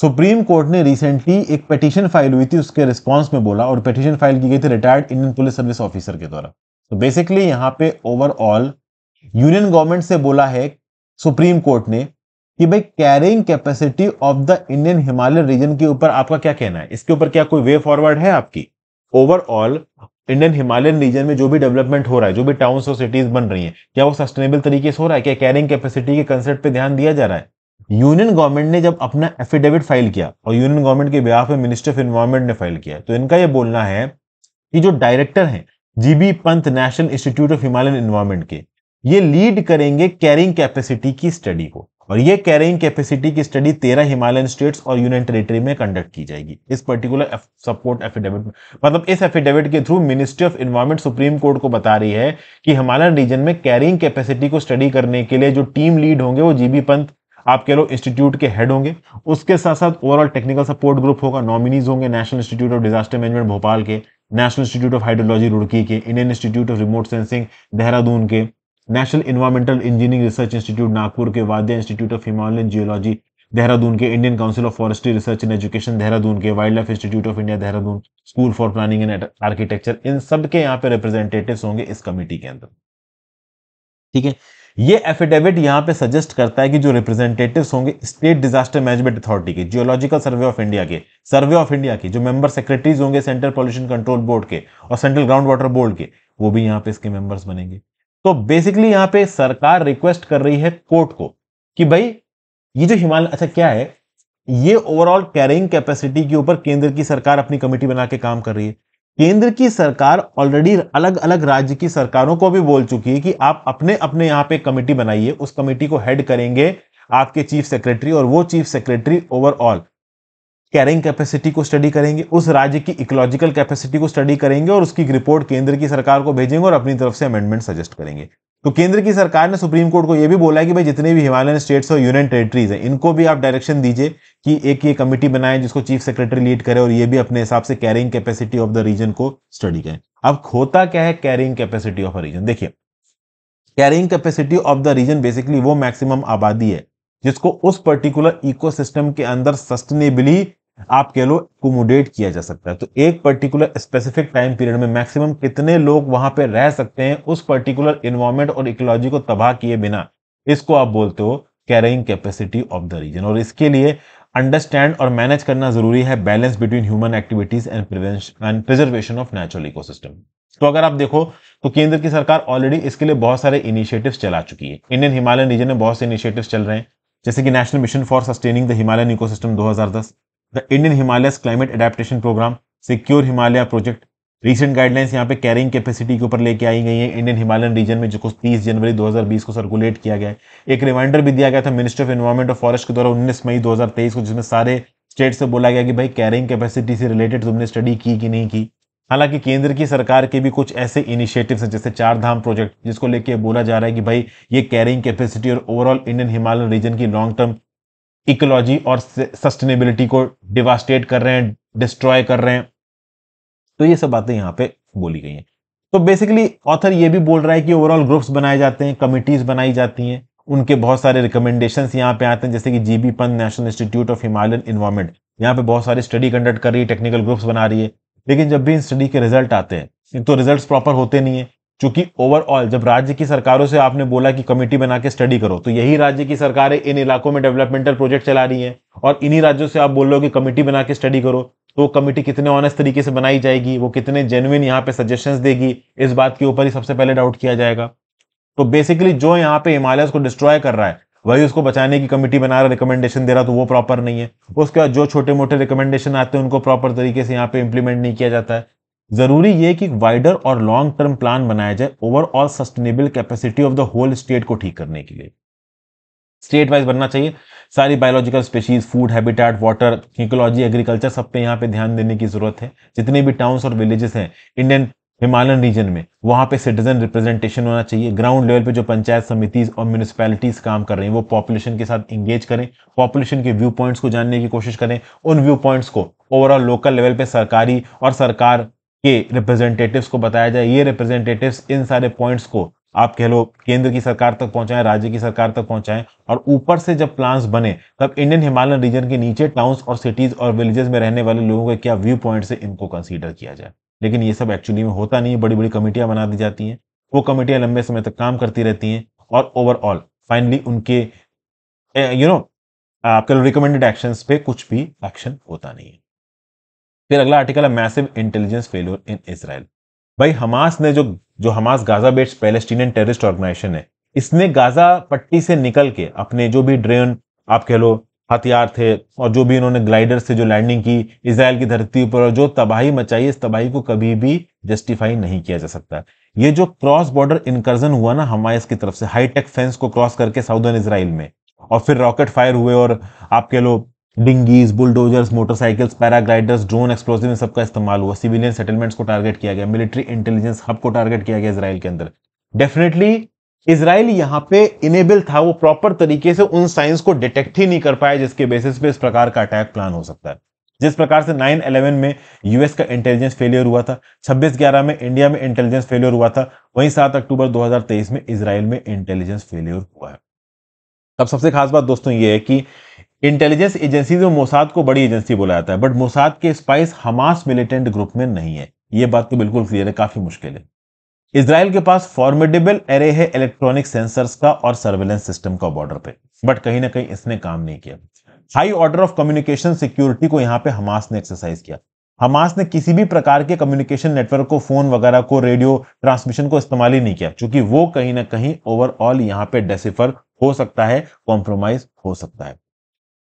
सुप्रीम कोर्ट ने रिसेंटली एक पिटीशन फाइल हुई थी उसके रिस्पांस में बोला और पिटीशन फाइल की गई थी retired Indian police service officer के द्वारा तो बेसिकली यहां पे ओवरऑल यूनियन गवर्नमेंट से बोला है सुप्रीम कोर्ट ने कि भाई carrying capacity of the Indian Himalaya region के ऊपर आपका क्या कहना है इसके ऊपर क्या कोई वे फॉरवर्ड है आपकी ओवरऑल इंडियन हिमालयन रीजन में जो भी डेवलपमेंट हो रहा है जो भी टाउन्स और सिटीज बन रही हैं क्या वो सस्टेनेबल तरीके से हो रहा है क्या कैरिंग कैपेसिटी के कंसेप्ट पे ध्यान दिया जा रहा है यूनियन गवर्नमेंट ने जब अपना एफिडेविट फाइल किया और यूनियन गवर्नमेंट के बिहाफ में मिनिस्टर ऑफ इन्वायरमेंट ने फाइल किया तो इनका यह बोलना है कि जो डायरेक्टर हैं G B Pant national institute of Himalayan environment के ये लीड करेंगे कैरिंग कैपेसिटी की स्टडी को और ये कैरेइन कैपेसिटी की स्टडी तेरह हिमालयन स्टेट्स और यूनियन टेरिटरी में कंडक्ट की जाएगी इस पर्टिकुलर सपोर्ट एफिडेविट मतलब इस एफिडेविट के through ministry of environment supreme court को बता रही है कि हिमालयन रीजन में कैरिंग कैपेसिटी को स्टडी करने के लिए जो टीम लीड होंगे वो जीबी पंत आप कह लो इंस्टीट्यूट के हेड होंगे उसके साथ साथ ओवरऑल टेक्निकल सपोर्ट ग्रुप होगा नॉमिनीज होंगे national institute of disaster management Bhopal के national institute of hydrology Roorkee के Indian institute of remote sensing Dehradun के national environmental engineering research institute Nagpur के Wadia institute of Himalayan geology Dehradun के Indian council of forestry research and education Dehradun के wildlife institute of India Dehradun school for planning and architecture इन सब के यहाँ पे रिप्रेजेंटेटिव होंगे इस कमेटी के अंदर ठीक है ये एफिडेविट यहाँ पे सजेस्ट करता है कि जो रिप्रेजेंटेटिव होंगे स्टेट डिजास्टर मैनेजमेंट अथॉरिटी के जियोलॉजिकल सर्वे ऑफ इंडिया के सर्वे ऑफ इंडिया के जो मेंबर सेक्रेटरीज होंगे सेंट्रल पॉल्यूशन कंट्रोल बोर्ड के और सेंट्रल ग्राउंड वाटर बोर्ड के वो भी यहाँ पे इसके मेंबर्स बनेंगे तो बेसिकली यहां पे सरकार रिक्वेस्ट कर रही है कोर्ट को कि भाई ये जो हिमालय अच्छा क्या है ये ओवरऑल कैरिंग कैपेसिटी के ऊपर केंद्र की सरकार अपनी कमेटी बना के काम कर रही है केंद्र की सरकार ऑलरेडी अलग अलग राज्य की सरकारों को भी बोल चुकी है कि आप अपने अपने यहां पे कमेटी बनाइए उस कमेटी को हेड करेंगे आपके चीफ सेक्रेटरी और वो chief secretary overall carrying capacity को स्टडी करेंगे उस राज्य की इकोलॉजिकल कैपेसिटी को स्टडी करेंगे और उसकी रिपोर्ट केंद्र की सरकार को भेजेंगे और अपनी तरफ से अमेंडमेंट सजेस्ट करेंगे तो केंद्र की सरकार ने सुप्रीम कोर्ट को यह भी बोला है कि भाई जितने भी हिमालयन स्टेट्स और यूनियन टेरिटरीज हैं इनको भी आप डायरेक्शन दीजिए कि एक ये कमेटी बनाए जिसको चीफ सेक्रेटरी लीड करे और ये भी अपने हिसाब से carrying capacity of the region को स्टडी करें अब होता क्या है carrying capacity of a region देखिए carrying capacity of the region basically वो मैक्सिमम आबादी है जिसको उस पर्टिकुलर इकोसिस्टम के अंदर सस्टेनेबली आप कह लो कोमोडेट किया जा सकता है तो एक पर्टिकुलर स्पेसिफिक टाइम पीरियड में मैक्सिमम कितने लोग वहां पे रह सकते हैं उस पर्टिकुलर इन्वायरमेंट और इकोलॉजी को तबाह किए बिना इसको आप बोलते हो carrying capacity of the region और इसके लिए अंडरस्टैंड और मैनेज करना जरूरी है balance between human activities and preservation of natural ecosystem तो अगर आप देखो तो केंद्र की सरकार ऑलरेडी इसके लिए बहुत सारे इनिशिएटिव्स चला चुकी है इंडियन हिमालयन रीजन में बहुत से इनिशिएटिव्स चल रहे हैं जैसे कि national mission for sustaining the Himalayan ecosystem 2010 the Indian Himalayas climate adaptation programme secure Himalaya project recent guidelines यहाँ पे कैरिंग कैपेसिटी के ऊपर लेके आई गई है इंडियन हिमालयन रीजन में जो कुछ तीस जनवरी 2020 को सर्कुलेट किया गया है एक रिमाइंडर भी दिया गया था मिनिस्टर ऑफ इन्वायरमेंट और फॉरेस्ट के द्वारा 19 मई 2023 को जिसमें सारे स्टेट से बोला गया कि भाई कैरिंग कैपेसिटी से रिलेटेड तुमने स्टडी की कि नहीं की हालांकि केंद्र की सरकार के भी कुछ ऐसे इनिशिएटिव्स हैं जैसे चार धाम प्रोजेक्ट जिसको लेके बोला जा रहा है कि भाई ये कैरिंग कैपेसिटी और ओवरऑल इंडियन हिमालयन रीजन की लॉन्ग टर्म इकोलॉजी और सस्टेनेबिलिटी को डिवास्टेट कर रहे हैं डिस्ट्रॉय कर रहे हैं तो ये सब बातें यहाँ पे बोली गई हैं तो बेसिकली ऑथर ये भी बोल रहा है कि ओवरऑल ग्रुप्स बनाए जाते हैं कमिटीज बनाई जाती हैं उनके बहुत सारे रिकमेंडेशन यहाँ पे आते हैं जैसे कि GB Pant national institute of Himalayan environment यहाँ पे बहुत सारी स्टडी कंडक्ट कर रही है टेक्निकल ग्रुप्स बना रही है लेकिन जब भी इन स्टडी के रिजल्ट आते हैं तो रिजल्ट प्रॉपर होते नहीं है चूंकि ओवरऑल जब राज्य की सरकारों से आपने बोला कि कमेटी बना के स्टडी करो तो यही राज्य की सरकारें इन इलाकों में डेवलपमेंटल प्रोजेक्ट चला रही हैं और इन्हीं राज्यों से आप बोल रहे हो कि कमेटी बना के स्टडी करो तो कमेटी कितने ऑनेस्ट तरीके से बनाई जाएगी वो कितने जेनुइन यहाँ पे सजेशंस देगी इस बात के ऊपर ही सबसे पहले डाउट किया जाएगा तो बेसिकली जो यहाँ पे हिमालय को डिस्ट्रॉय कर रहा है वही उसको बचाने की कमेटी बना रहा रिकमेंडेशन दे रहा तो वो प्रॉपर नहीं है उसके बाद जो छोटे मोटे रिकमेंडेशन आते हैं उनको प्रॉपर तरीके से यहाँ पे इंप्लीमेंट नहीं किया जाता है ज़रूरी ये कि वाइडर और लॉन्ग टर्म प्लान बनाया जाए overall sustainable capacity of the whole state को ठीक करने के लिए स्टेट वाइज बनना चाहिए सारी biological species food habitat water ecology agriculture सब पे यहाँ पे ध्यान देने की जरूरत है जितने भी टाउन्स और विलेजेस हैं इंडियन हिमालयन रीजन में वहाँ पे सिटीजन रिप्रेजेंटेशन होना चाहिए ग्राउंड लेवल पे जो पंचायत समितिज और म्यूनिसपैलिटीज काम कर रही हैं वो पॉपुलेशन के साथ इंगेज करें पॉपुलेशन के व्यू पॉइंट्स को जानने की कोशिश करें उन व्यू पॉइंट्स को ओवरऑल लोकल लेवल पे सरकारी और सरकार के रिप्रेजेंटेटिव्स को बताया जाए ये रिप्रेजेंटेटिव्स इन सारे पॉइंट्स को आप कह लो केंद्र की सरकार तक पहुंचाएं राज्य की सरकार तक पहुंचाएं और ऊपर से जब प्लान्स बने तब इंडियन हिमालयन रीजन के नीचे टाउन्स और सिटीज और विलेजेस में रहने वाले लोगों के क्या व्यू पॉइंट से इनको कंसीडर किया जाए लेकिन ये सब एक्चुअली में होता नहीं है बड़ी बड़ी कमेटियां बना दी जाती हैं वो कमेटियां लंबे समय तक काम करती रहती हैं और ओवरऑल फाइनली उनके यू नो आपके रिकमेंडेड एक्शन पे कुछ भी एक्शन होता नहीं है फिर अगला आर्टिकल है massive intelligence failure in Israel भाई हमास ने जो जो Hamas Gaza based Palestinian terrorist organisation है इसने गाजा पट्टी से निकल के अपने जो भी ड्रेन आप कह लो हथियार थे और जो भी इन्होंने ग्लाइडर से जो लैंडिंग की इसराइल की धरती पर और जो तबाही मचाई इस तबाही को कभी भी जस्टिफाई नहीं किया जा सकता ये जो क्रॉस बॉर्डर इनकर्जन हुआ ना हमास की तरफ से हाईटेक फेंस को क्रॉस करके साउदर्न इसराइल में और फिर रॉकेट फायर हुए और आप कह लो dinghies bulldozers motorcycles paragliders drone explosive इन सबका इस्तेमाल हुआ सिविलियन सेटलमेंट्स को टारगेट किया गया मिलिट्री इंटेलिजेंस हब को टारगेट किया गया इसराइल के अंदर डेफिनेटली इसराइल यहाँ पे इनेबल था वो प्रॉपर तरीके से उन साइंस को डिटेक्ट ही नहीं कर पाया जिसके बेसिस पे इस प्रकार का अटैक प्लान हो सकता है जिस प्रकार से 9/11 में यूएस का इंटेलिजेंस फेलियर हुआ था 26/11 में इंडिया में इंटेलिजेंस फेलियर हुआ था वहीं 7 अक्टूबर 2023 में इसराइल में इंटेलिजेंस फेलियर हुआ है अब सबसे खास बात दोस्तों ये है कि इंटेलिजेंस एजेंसी में मोसाद को बड़ी एजेंसी बोला जाता है बट मोसाद के स्पाइस हमास मिलिटेंट ग्रुप में नहीं है ये बात तो बिल्कुल क्लियर है काफी मुश्किल है इसराइल के पास फॉर्मेडेबल एरे है इलेक्ट्रॉनिक सेंसर्स का और सर्वेलेंस सिस्टम का बॉर्डर पे बट कहीं ना कहीं इसने काम नहीं किया high order of communication security को यहाँ पे हमास ने एक्सरसाइज किया हमास ने किसी भी प्रकार के कम्युनिकेशन नेटवर्क को फोन वगैरह को रेडियो ट्रांसमिशन को इस्तेमाल ही नहीं किया क्योंकि वो कहीं ना कहीं ओवरऑल यहाँ पे डेसिफर हो सकता है कॉम्प्रोमाइज हो सकता है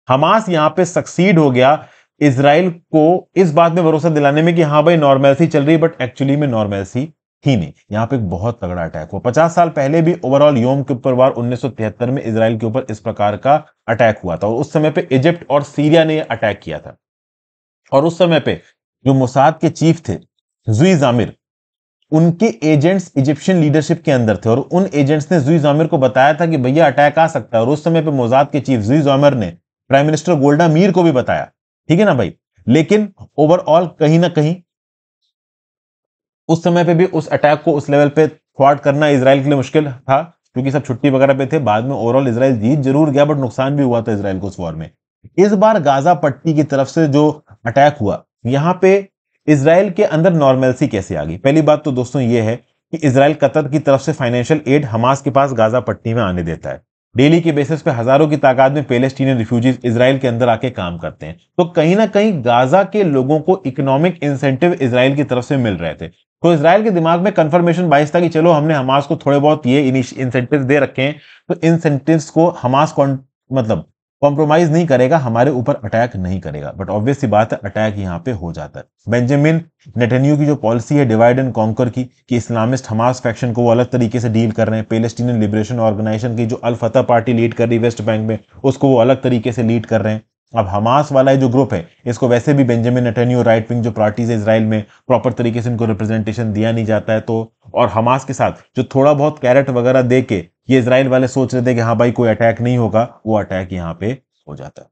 हमास यहां पे सक्सीड हो गया इसराइल को इस बात में भरोसा दिलाने में कि हाँ भाई नॉर्मेलसी चल रही है बट एक्चुअली में नॉर्मेलसी ही नहीं यहां पे बहुत तगड़ा अटैक हुआ पचास साल पहले भी ओवरऑल योम के वार उन्नीस में इसराइल के ऊपर इस प्रकार का अटैक हुआ था और उस समय पे इजिप्ट और सीरिया ने अटैक किया था और उस समय पे जो मोसाद के चीफ थे जुई जामिर उनके एजेंट्स इजिप्शियन लीडरशिप के अंदर थे और उन एजेंट्स ने जुई जामिर को बताया था कि भैया अटैक आ सकता है और उस समय पे मोजाद के चीफ जुई जामिर ने प्राइम मिनिस्टर गोल्डा मीर को भी बताया ठीक है ना भाई लेकिन ओवरऑल कहीं ना कहीं उस समय पे भी उस अटैक को उस लेवल पे थ्वाट करना इसराइल के लिए मुश्किल था क्योंकि सब छुट्टी वगैरह पे थे बाद में ओवरऑल इसराइल जीत जरूर गया बट नुकसान भी हुआ था इसराइल को उस वॉर में इस बार गाजा पट्टी की तरफ से जो अटैक हुआ यहां पे इसराइल के अंदर नॉर्मेलसी कैसे आ गई पहली बात तो दोस्तों ये है कि इसराइल कतर की तरफ से फाइनेंशियल एड हमास के पास गाजा पट्टी में आने देता है डेली के बेसिस पे हजारों की तादाद में पेलेस्टीन रिफ्यूजीज इसराइल के अंदर आके काम करते हैं तो कहीं ना कहीं गाजा के लोगों को इकोनॉमिक इंसेंटिव इसराइल की तरफ से मिल रहे थे तो इसराइल के दिमाग में कंफर्मेशन बाइस था कि चलो हमने हमास को थोड़े बहुत ये इंसेंटिव दे रखे हैं तो इंसेंटिव को हमास मतलब कॉम्प्रोमाइज नहीं करेगा हमारे ऊपर अटैक नहीं करेगा बट ऑब्वियस सी बात है अटैक यहाँ पे हो जाता है बेंजामिन नेटेन्यू की जो पॉलिसी है डिवाइड एंड कॉन्कर की कि इस्लामिस्ट हमास फैक्शन को वो अलग तरीके से डील कर रहे हैं पेलेस्टीनियन लिबरेशन ऑर्गेनाइजेशन की जो अलफतह पार्टी लीड कर रही वेस्ट बैंक में उसको वो अलग तरीके से लीड कर रहे हैं अब हमास वाला जो ग्रुप है इसको वैसे भी बेंजामिन नेटेन्यू राइट विंग जो पार्टीज है इसराइल में प्रॉपर तरीके से इनको रिप्रेजेंटेशन दिया नहीं जाता है तो और हमास के साथ जो थोड़ा बहुत कैरेट वगैरह दे के ये इसराइल वाले सोच रहे थे कि हाँ भाई कोई अटैक नहीं होगा वो अटैक यहाँ पे हो जाता है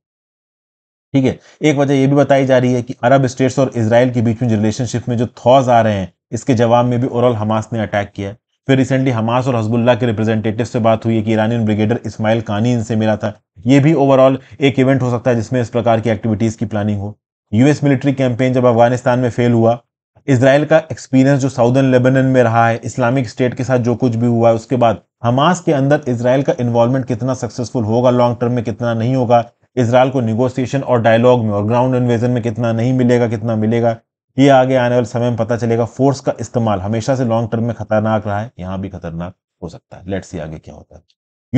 ठीक है एक वजह यह भी बताई जा रही है कि अरब स्टेट्स और इसराइल के बीच में जो रिलेशनशिप में जो थॉज आ रहे हैं इसके जवाब में भी ओवरऑल हमास ने अटैक किया फिर रिसेंटली हमास और हजबुल्ला के रिप्रेजेंटेटिव से बात हुई है कि ईरानियन ब्रिगेडर इस्माइल कानी इनसे मिला था ये भी ओवरऑल एक इवेंट हो सकता है जिसमें इस प्रकार की एक्टिविटीज़ की प्लानिंग हो यूएस मिलिट्री कैंपेन जब अफगानिस्तान में फेल हुआ इसराइल का एक्सपीरियंस जो साउदर्न लेबनन में रहा है इस्लामिक स्टेट के साथ जो कुछ भी हुआ है उसके बाद हमास के अंदर इसराइल का इन्वॉल्वमेंट कितना सक्सेसफुल होगा लॉन्ग टर्म में कितना नहीं होगा इसराइल को निगोसिएशन और डायलॉग में और ग्राउंड इन्वेजन में कितना नहीं मिलेगा कितना मिलेगा ये आगे आने वाले समय में पता चलेगा फोर्स का इस्तेमाल हमेशा से लॉन्ग टर्म में खतरनाक रहा है यहाँ भी खतरनाक हो सकता है लेट्स सी आगे क्या होता है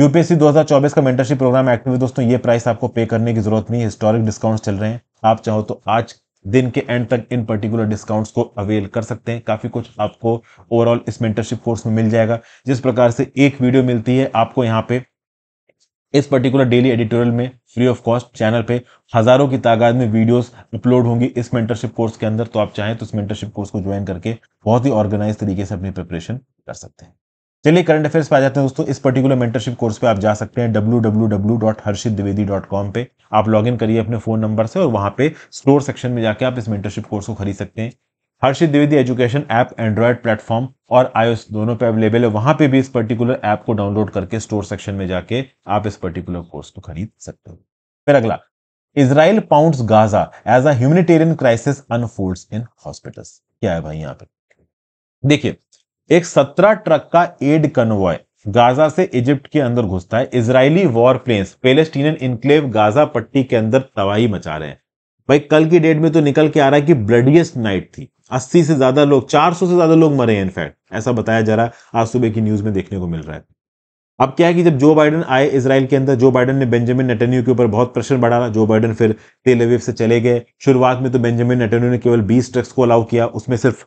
यूपीएससी 2024 का मेंटरशिप प्रोग्राम एक्टिव है दोस्तों ये प्राइस आपको पे करने की जरूरत नहीं है हिस्टोरिक डिस्काउंट्स चल रहे हैं आप चाहो तो आज दिन के एंड तक इन पर्टिकुलर डिस्काउंट्स को अवेल कर सकते हैं काफ़ी कुछ आपको ओवरऑल इस मेंटरशिप कोर्स में मिल जाएगा जिस प्रकार से एक वीडियो मिलती है आपको यहाँ पे इस पर्टिकुलर डेली एडिटोरियल में फ्री ऑफ कॉस्ट चैनल पे हज़ारों की तादाद में वीडियोस अपलोड होंगी इस मेंटरशिप कोर्स के अंदर तो आप चाहें तो इस मेंटरशिप कोर्स को ज्वाइन करके बहुत ही ऑर्गेनाइज तरीके से अपनी प्रिपरेशन कर सकते हैं चलिए करंट अफेयर्स पे आ जाते हैं दोस्तों इस पर्टिकुलर मेंटरशिप कोर्स पे आप जा सकते हैं कॉम पे आप लॉग इन करिए अपने फोन नंबर से और वहां पे स्टोर सेक्शन में जाके आप इस मेंटरशिप कोर्स को खरीद सकते हैं Harshit Dwivedi education app Android platform और आईओएस दोनों पे अवेलेबल है वहां पे भी इस पर्टिकुलर ऐप को डाउनलोड करके स्टोर सेक्शन में जाके आप इस पर्टिकुलर कोर्स को खरीद सकते हो फिर अगला Israel pound Gaza as a humanitarian crisis unfolds in hospitals क्या है भाई यहाँ पे देखिए एक सत्रह ट्रक का एड कन्वॉय गाजा से इजिप्ट के अंदर घुसता है Israeli war planes Palestinian enclave Gaza पट्टी के अंदर तबाही मचा रहे हैं भाई कल की डेट में तो निकल के आ रहा है कि ब्लडियस्ट नाइट थी 80 से ज्यादा लोग 400 से ज्यादा लोग मरे हैं इनफैक्ट ऐसा बताया जा रहा है आज सुबह की न्यूज में देखने को मिल रहा है अब क्या है कि जब जो बाइडन आए इसराइल के अंदर जो बाइडन ने बेंजामिन नटेन्यू के ऊपर बहुत प्रेशर बढ़ा जो बाइडन फिर तेलविव से चले गए शुरुआत में तो बेंजामिन नटेन्यू ने केवल 20 ट्रक्स को अलाउ किया उसमें सिर्फ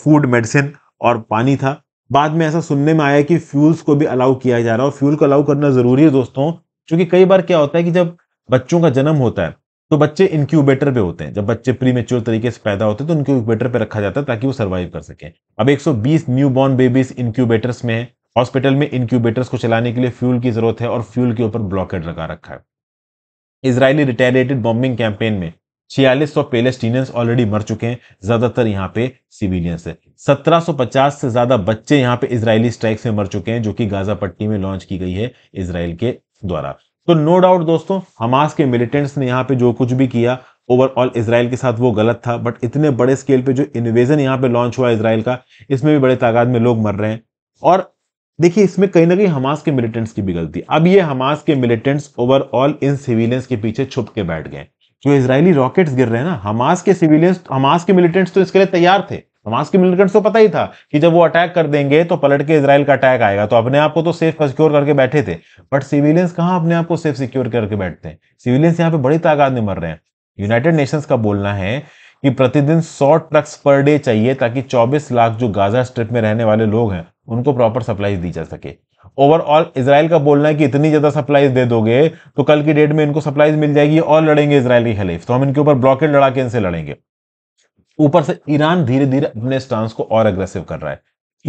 फूड मेडिसिन और पानी था बाद में ऐसा सुनने में आया कि फ्यूल्स को भी अलाउ किया जा रहा है और फ्यूल को अलाउ करना ज़रूरी है दोस्तों क्योंकि कई बार क्या होता है कि जब बच्चों का जन्म होता है तो बच्चे इंक्यूबेटर पे होते हैं जब बच्चे प्री मेच्योर तरीके से पैदा होते हैं तो इनक्यूबेटर पे रखा जाता है ताकि वो सर्वाइव कर सकें अब 120 न्यू बॉर्न बेबीज इंक्यूबेटर्स में है हॉस्पिटल में इंक्यूबेटर्स को चलाने के लिए फ्यूल की जरूरत है और फ्यूल के ऊपर ब्लॉकेट लगा रखा है इसराइली रिटेलिएटेड बॉम्बिंग कैंपेन में छियालीस सौ ऑलरेडी मर चुके हैं ज्यादातर यहाँ पे सिविलियंस है 1750 से ज़्यादा बच्चे यहां पे इसराइली स्ट्राइक में मर चुके हैं जो कि गाज़ा पट्टी में लॉन्च की गई है इसराइल के द्वारा तो नो डाउट दोस्तों हमास के मिलिटेंट्स ने यहां पे जो कुछ भी किया ओवरऑल इसराइल के साथ वो गलत था बट इतने बड़े स्केल पे जो इन्वेजन यहाँ पे लॉन्च हुआ इसराइल का इसमें भी बड़े तादाद में लोग मर रहे हैं और देखिए इसमें कहीं ना कहीं हमास के मिलिटेंट्स की भी गलती अब ये हमास के मिलिटेंट्स ओवरऑल इन सिविलियंस के पीछे छुप के बैठ गए जो इसराइली रॉकेट्स गिर रहे हैं ना हमास के सिविलियंस हमास के मिलिटेंट्स तो इसके लिए तैयार थे हमास के मिलिटेंट्स को पता ही था कि जब वो अटैक कर देंगे तो पलट के इसराइल का अटैक आएगा तो अपने आप को तो सेफ सिक्योर करके बैठे थे बट सिविलियंस कहाँ अपने आप को सेफ सिक्योर करके बैठते हैं सिविलियंस यहाँ पे बड़ी तादाद में मर रहे हैं यूनाइटेड नेशंस का बोलना है कि प्रतिदिन सौ ट्रक्स पर डे चाहिए ताकि चौबीस लाख जो गाजा स्ट्रिप में रहने वाले लोग हैं उनको प्रॉपर सप्लाई दी जा सके ओवरऑल इसराइल का बोलना है कि इतनी ज्यादा सप्लाईज दे दोगे तो कल की डेट में इनको सप्लाईज मिल जाएगी और लड़ेंगे इसराइल के खिलाफ तो हम इनके ऊपर ब्लॉकेट लड़ा के इनसे लड़ेंगे ऊपर से ईरान धीरे धीरे अपने स्टांस को और अग्रेसिव कर रहा है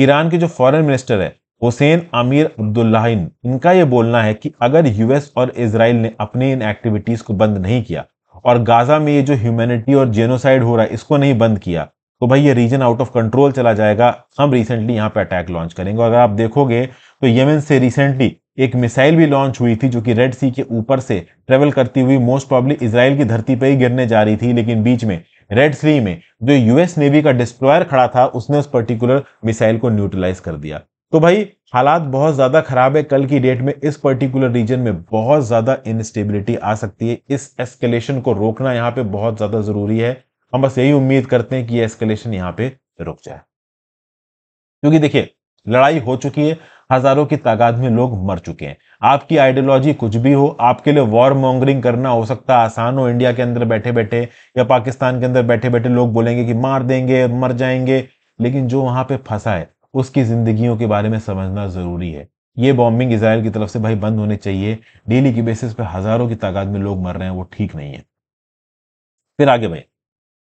ईरान के जो फॉरेन मिनिस्टर है हुसैन आमिर अब्दुल्लाहिन इनका यह बोलना है कि अगर यूएस और इसराइल ने अपनी इन एक्टिविटीज को बंद नहीं किया और गाजा में ये जो ह्यूमैनिटी और जेनोसाइड हो रहा है इसको नहीं बंद किया तो भाई ये रीजन आउट ऑफ कंट्रोल चला जाएगा हम रिसेंटली यहाँ पे अटैक लॉन्च करेंगे अगर आप देखोगे तो यमन से रिसेंटली एक मिसाइल भी लॉन्च हुई थी जो कि रेड सी के ऊपर से ट्रेवल करती हुई मोस्ट प्रॉब्ली इसराइल की धरती पर ही गिरने जा रही थी लेकिन बीच में रेड सी में जो यूएस नेवी का डिस्प्लॉयर खड़ा था उसने उस पर्टिकुलर मिसाइल को न्यूट्रलाइज कर दिया तो भाई हालात बहुत ज़्यादा खराब है कल की डेट में इस पर्टिकुलर रीजन में बहुत ज़्यादा इनस्टेबिलिटी आ सकती है इस एस्केलेशन को रोकना यहाँ पे बहुत ज़्यादा ज़रूरी है हम बस यही उम्मीद करते हैं कि ये एस्केलेशन यहाँ पे रुक जाए क्योंकि देखिए लड़ाई हो चुकी है हजारों की तादाद में लोग मर चुके हैं आपकी आइडियोलॉजी कुछ भी हो आपके लिए वॉर मॉन्गरिंग करना हो सकता है आसान हो इंडिया के अंदर बैठे बैठे या पाकिस्तान के अंदर बैठे बैठे लोग बोलेंगे कि मार देंगे मर जाएंगे लेकिन जो वहां पर फंसा है उसकी जिंदगियों के बारे में समझना जरूरी है ये बॉम्बिंग इसराइल की तरफ से भाई बंद होने चाहिए डेली की बेसिस पे हजारों की तादाद में लोग मर रहे हैं वो ठीक नहीं है फिर आगे भाई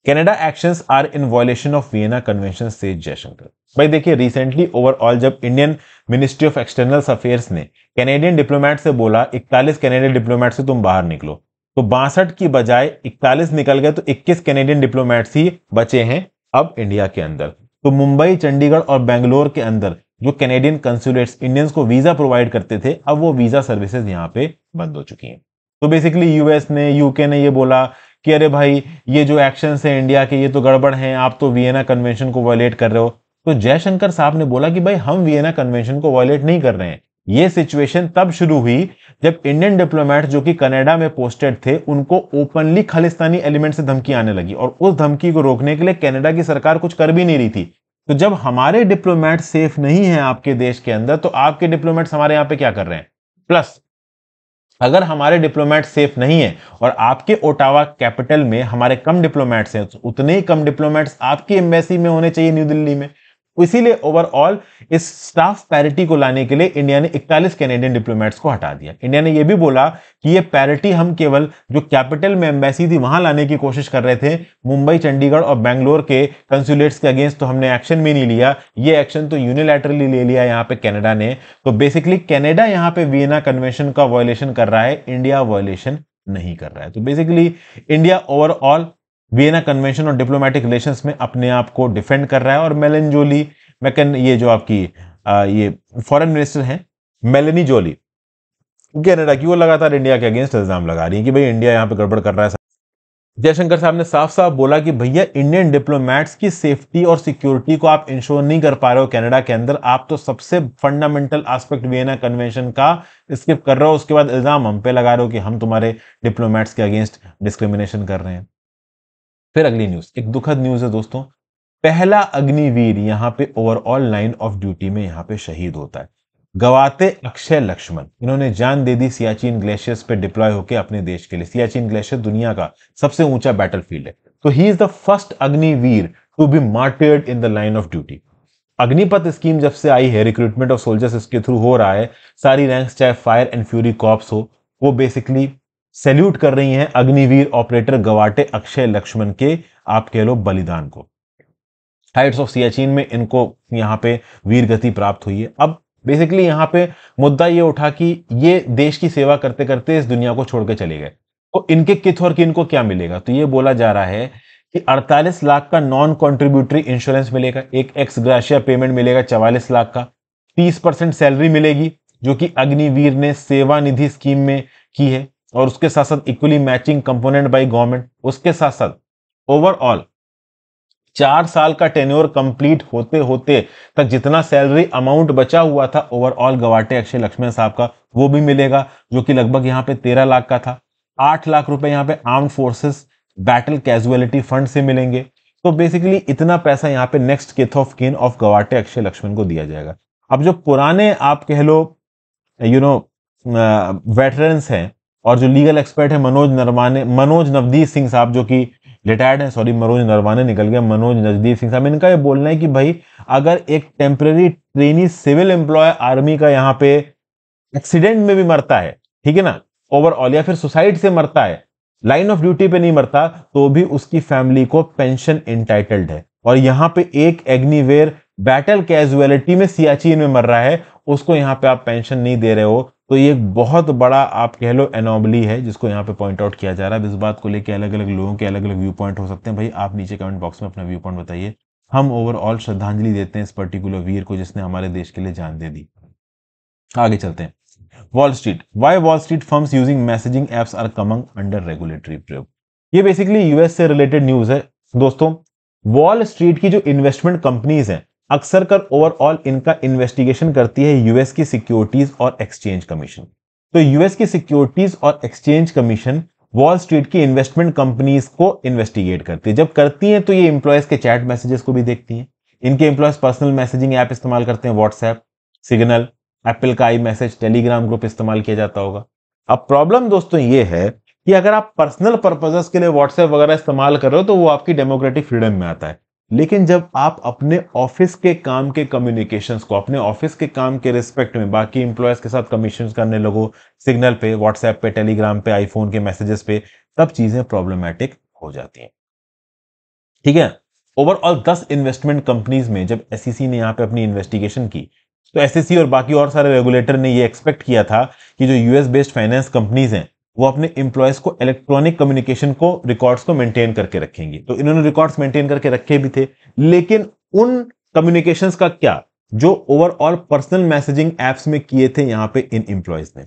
Canada actions are in violation of Vienna convention से जयशंकर भाई देखिए रिसेंटली ओवरऑल जब Indian ministry of external affairs ने कैनेडियन डिप्लोमेट से बोला इकतालीस कैनेडियन डिप्लोमेट से तुम बाहर निकलो तो बासठ की बजाय इकतालीस निकल गए तो इक्कीस कैनेडियन डिप्लोमैट ही बचे हैं अब इंडिया के अंदर तो मुंबई चंडीगढ़ और बेंगलोर के अंदर जो कैनेडियन कंसुलेट्स इंडियंस को वीजा प्रोवाइड करते थे अब वो वीजा सर्विसेज यहाँ पे बंद हो चुकी हैं तो बेसिकली यूएस ने यूके ने ये बोला कि अरे भाई ये जो एक्शन है इंडिया के ये तो गड़बड़ हैं आप तो वियना कन्वेंशन को वायलेट कर रहे हो तो जयशंकर साहब ने बोला कि भाई हम वियना कन्वेंशन को वायलेट नहीं कर रहे हैं ये सिचुएशन तब शुरू हुई जब इंडियन डिप्लोमेट जो कि कनाडा में पोस्टेड थे उनको ओपनली खालिस्तानी एलिमेंट से धमकी आने लगी और उस धमकी को रोकने के लिए कनाडा की सरकार कुछ कर भी नहीं रही थी तो जब हमारे डिप्लोमेट सेफ नहीं है आपके देश के अंदर तो आपके डिप्लोमेट्स हमारे यहाँ पे क्या कर रहे हैं प्लस अगर हमारे डिप्लोमेट सेफ नहीं है और आपके ओटावा कैपिटल में हमारे कम डिप्लोमेट्स हैं तो उतने ही कम डिप्लोमेट्स आपकी एम्बेसी में होने चाहिए न्यू दिल्ली में इसीलिए ओवरऑल इस स्टाफ पैरिटी को लाने के लिए इंडिया ने 41 कैनेडियन डिप्लोमेट्स को हटा दिया इंडिया ने यह भी बोला कि यह पैरिटी हम केवल जो कैपिटल में एम्बेसी थी वहां लाने की कोशिश कर रहे थे मुंबई चंडीगढ़ और बैंगलोर के कंसुलेट्स के अगेंस्ट तो हमने एक्शन भी नहीं लिया ये एक्शन तो यूनिलैटरली ले लिया यहाँ पे कैनेडा ने तो बेसिकली कैनेडा यहाँ पे वियना कन्वेंशन का वायोलेशन कर रहा है इंडिया वायोलेशन नहीं कर रहा है तो basically India overall Vienna convention और डिप्लोमेटिक रिलेशंस में अपने आप को डिफेंड कर रहा है और मेलन जोली मैकन ये जो आपकी आ, ये फॉरेन मिनिस्टर हैं मेलनी जोली कैनेडा की वो लगातार इंडिया के अगेंस्ट इल्जाम लगा रही है कि भाई इंडिया यहाँ पे गड़बड़ कर रहा है जयशंकर साहब ने साफ साफ बोला कि भैया इंडियन डिप्लोमेट्स की सेफ्टी और सिक्योरिटी को आप इंश्योर नहीं कर पा रहे हो कनाडा के अंदर आप तो सबसे फंडामेंटल एस्पेक्ट वियना कन्वेंशन का स्किप कर रहे हो उसके बाद इल्जाम हम पे लगा रहे हो कि हम तुम्हारे डिप्लोमेट्स के अगेंस्ट डिस्क्रिमिनेशन कर रहे हैं फिर अगली न्यूज एक दुखद न्यूज है दोस्तों पहला अग्निवीर यहाँ पे ओवरऑल लाइन ऑफ ड्यूटी में यहाँ पे शहीद होता है गवाते अक्षय लक्ष्मण इन्होंने जान दे दी सियाचिन ग्लेशियर्स पे डिप्लॉय होकर अपने देश के लिए सियाचिन ग्लेशियर दुनिया का सबसे ऊंचा बैटल है तो he is the first Agniveer to be martyred in the line of duty Agnipath scheme जब से आई है रिक्रूटमेंट ऑफ सोल्जर्स इसके थ्रू हो रहा है सारी रैंक्स चाहे फायर एंड फ्यूरी कॉप्स हो वो बेसिकली सैल्यूट कर रही हैं अग्निवीर ऑपरेटर गवाटे अक्षय लक्ष्मण के आप कह लो बलिदान को हाइट्स ऑफ सियाचिन में इनको यहाँ पे वीर गति प्राप्त हुई है अब बेसिकली यहाँ पे मुद्दा ये उठा कि ये देश की सेवा करते करते इस दुनिया को छोड़ के चले गए तो इनके किथ और किन को क्या मिलेगा तो ये बोला जा रहा है कि 48 लाख का नॉन कॉन्ट्रीब्यूटरी इंश्योरेंस मिलेगा एक एक्स ग्राशिया पेमेंट मिलेगा चवालीस लाख का तीस परसेंट सैलरी मिलेगी जो कि अग्निवीर ने सेवा निधि स्कीम में की है और उसके साथ साथ equally matching component by government उसके साथ साथ ओवरऑल चार साल का टेन्योर कंप्लीट होते होते तक जितना सैलरी अमाउंट बचा हुआ था ओवरऑल गवाटे अक्षय लक्ष्मण साहब का वो भी मिलेगा जो कि लगभग यहाँ पे तेरह लाख का था आठ लाख रुपए यहाँ पे armed forces battle casualty fund से मिलेंगे तो बेसिकली इतना पैसा यहाँ पे next kith of kin of Gawate Akshay Laxman को दिया जाएगा अब जो पुराने आप कह लो यू नो वेटरन्स हैं और जो लीगल एक्सपर्ट है मनोज नरवाने मनोज नवदीप सिंह साहब जो कि रिटायर्ड है सॉरी मनोज नरवाने निकल गया मनोज नजदीप सिंह साहब इनका ये बोलना है कि भाई अगर एक temporary trainee civil employee army का यहाँ पे एक्सीडेंट में भी मरता है ठीक है ना ओवरऑल या फिर सुसाइड से मरता है लाइन ऑफ ड्यूटी पे नहीं मरता तो भी उसकी फैमिली को पेंशन इंटाइटल्ड है और यहाँ पे एक एग्नीवेयर बैटल कैजुअलिटी में सियाचिन e में मर रहा है उसको यहाँ पे आप पेंशन नहीं दे रहे हो तो ये एक बहुत बड़ा आप कह लो एनोबली है जिसको यहाँ पे पॉइंट आउट किया जा रहा है इस बात को लेकर अलग अलग लोगों के अलग अलग व्यू पॉइंट हो सकते हैं भाई आप नीचे कमेंट बॉक्स में अपना व्यू पॉइंट बताइए हम ओवरऑल श्रद्धांजलि देते हैं इस पर्टिकुलर वीर को जिसने हमारे देश के लिए जान दे दी आगे चलते हैं Wall Street why Wall Street firms using messaging apps are coming under regulatory प्रयोग ये बेसिकली यूएस से रिलेटेड न्यूज है दोस्तों वॉल स्ट्रीट की जो इन्वेस्टमेंट कंपनीज हैं अक्सर कर ओवरऑल इनका इन्वेस्टिगेशन करती है यूएस की सिक्योरिटीज और एक्सचेंज कमीशन तो यूएस की सिक्योरिटीज और एक्सचेंज कमीशन वॉल स्ट्रीट की इन्वेस्टमेंट कंपनीज को इन्वेस्टिगेट करती है जब करती हैं तो ये इंप्लॉयज के चैट मैसेजेस को भी देखती हैं इनके इंप्लॉयज पर्सनल मैसेजिंग ऐप इस्तेमाल करते हैं व्हाट्सएप सिग्नल एप्पल का आई मैसेज टेलीग्राम ग्रुप इस्तेमाल किया जाता होगा अब प्रॉब्लम दोस्तों ये है कि अगर आप पर्सनल पर्पजेस के लिए व्हाट्सएप वगैरह इस्तेमाल कर रहे हो तो वो आपकी डेमोक्रेटिक फ्रीडम में आता है लेकिन जब आप अपने ऑफिस के काम के कम्युनिकेशंस को अपने ऑफिस के काम के रिस्पेक्ट में बाकी इंप्लॉयज के साथ कमीशन करने लगो सिग्नल पे व्हाट्सएप पे टेलीग्राम पे आईफोन के मैसेजेस पे सब चीजें प्रॉब्लमेटिक हो जाती हैं ठीक है ओवरऑल दस इन्वेस्टमेंट कंपनीज में जब एस e ने यहाँ पे अपनी इन्वेस्टिगेशन की तो एस e और बाकी और सारे रेगुलेटर ने ये एक्सपेक्ट किया था कि जो यूएस बेस्ड फाइनेंस कंपनीज हैं वो अपने इंप्लॉयज को इलेक्ट्रॉनिक कम्युनिकेशन को रिकॉर्ड्स को मेंटेन करके रखेंगे तो इन्होंने रिकॉर्ड्स मेंटेन करके रखे भी थे लेकिन उन कम्युनिकेशन का क्या जो ओवरऑल पर्सनल मैसेजिंग एप्स में किए थे यहाँ पे इन इंप्लॉयज ने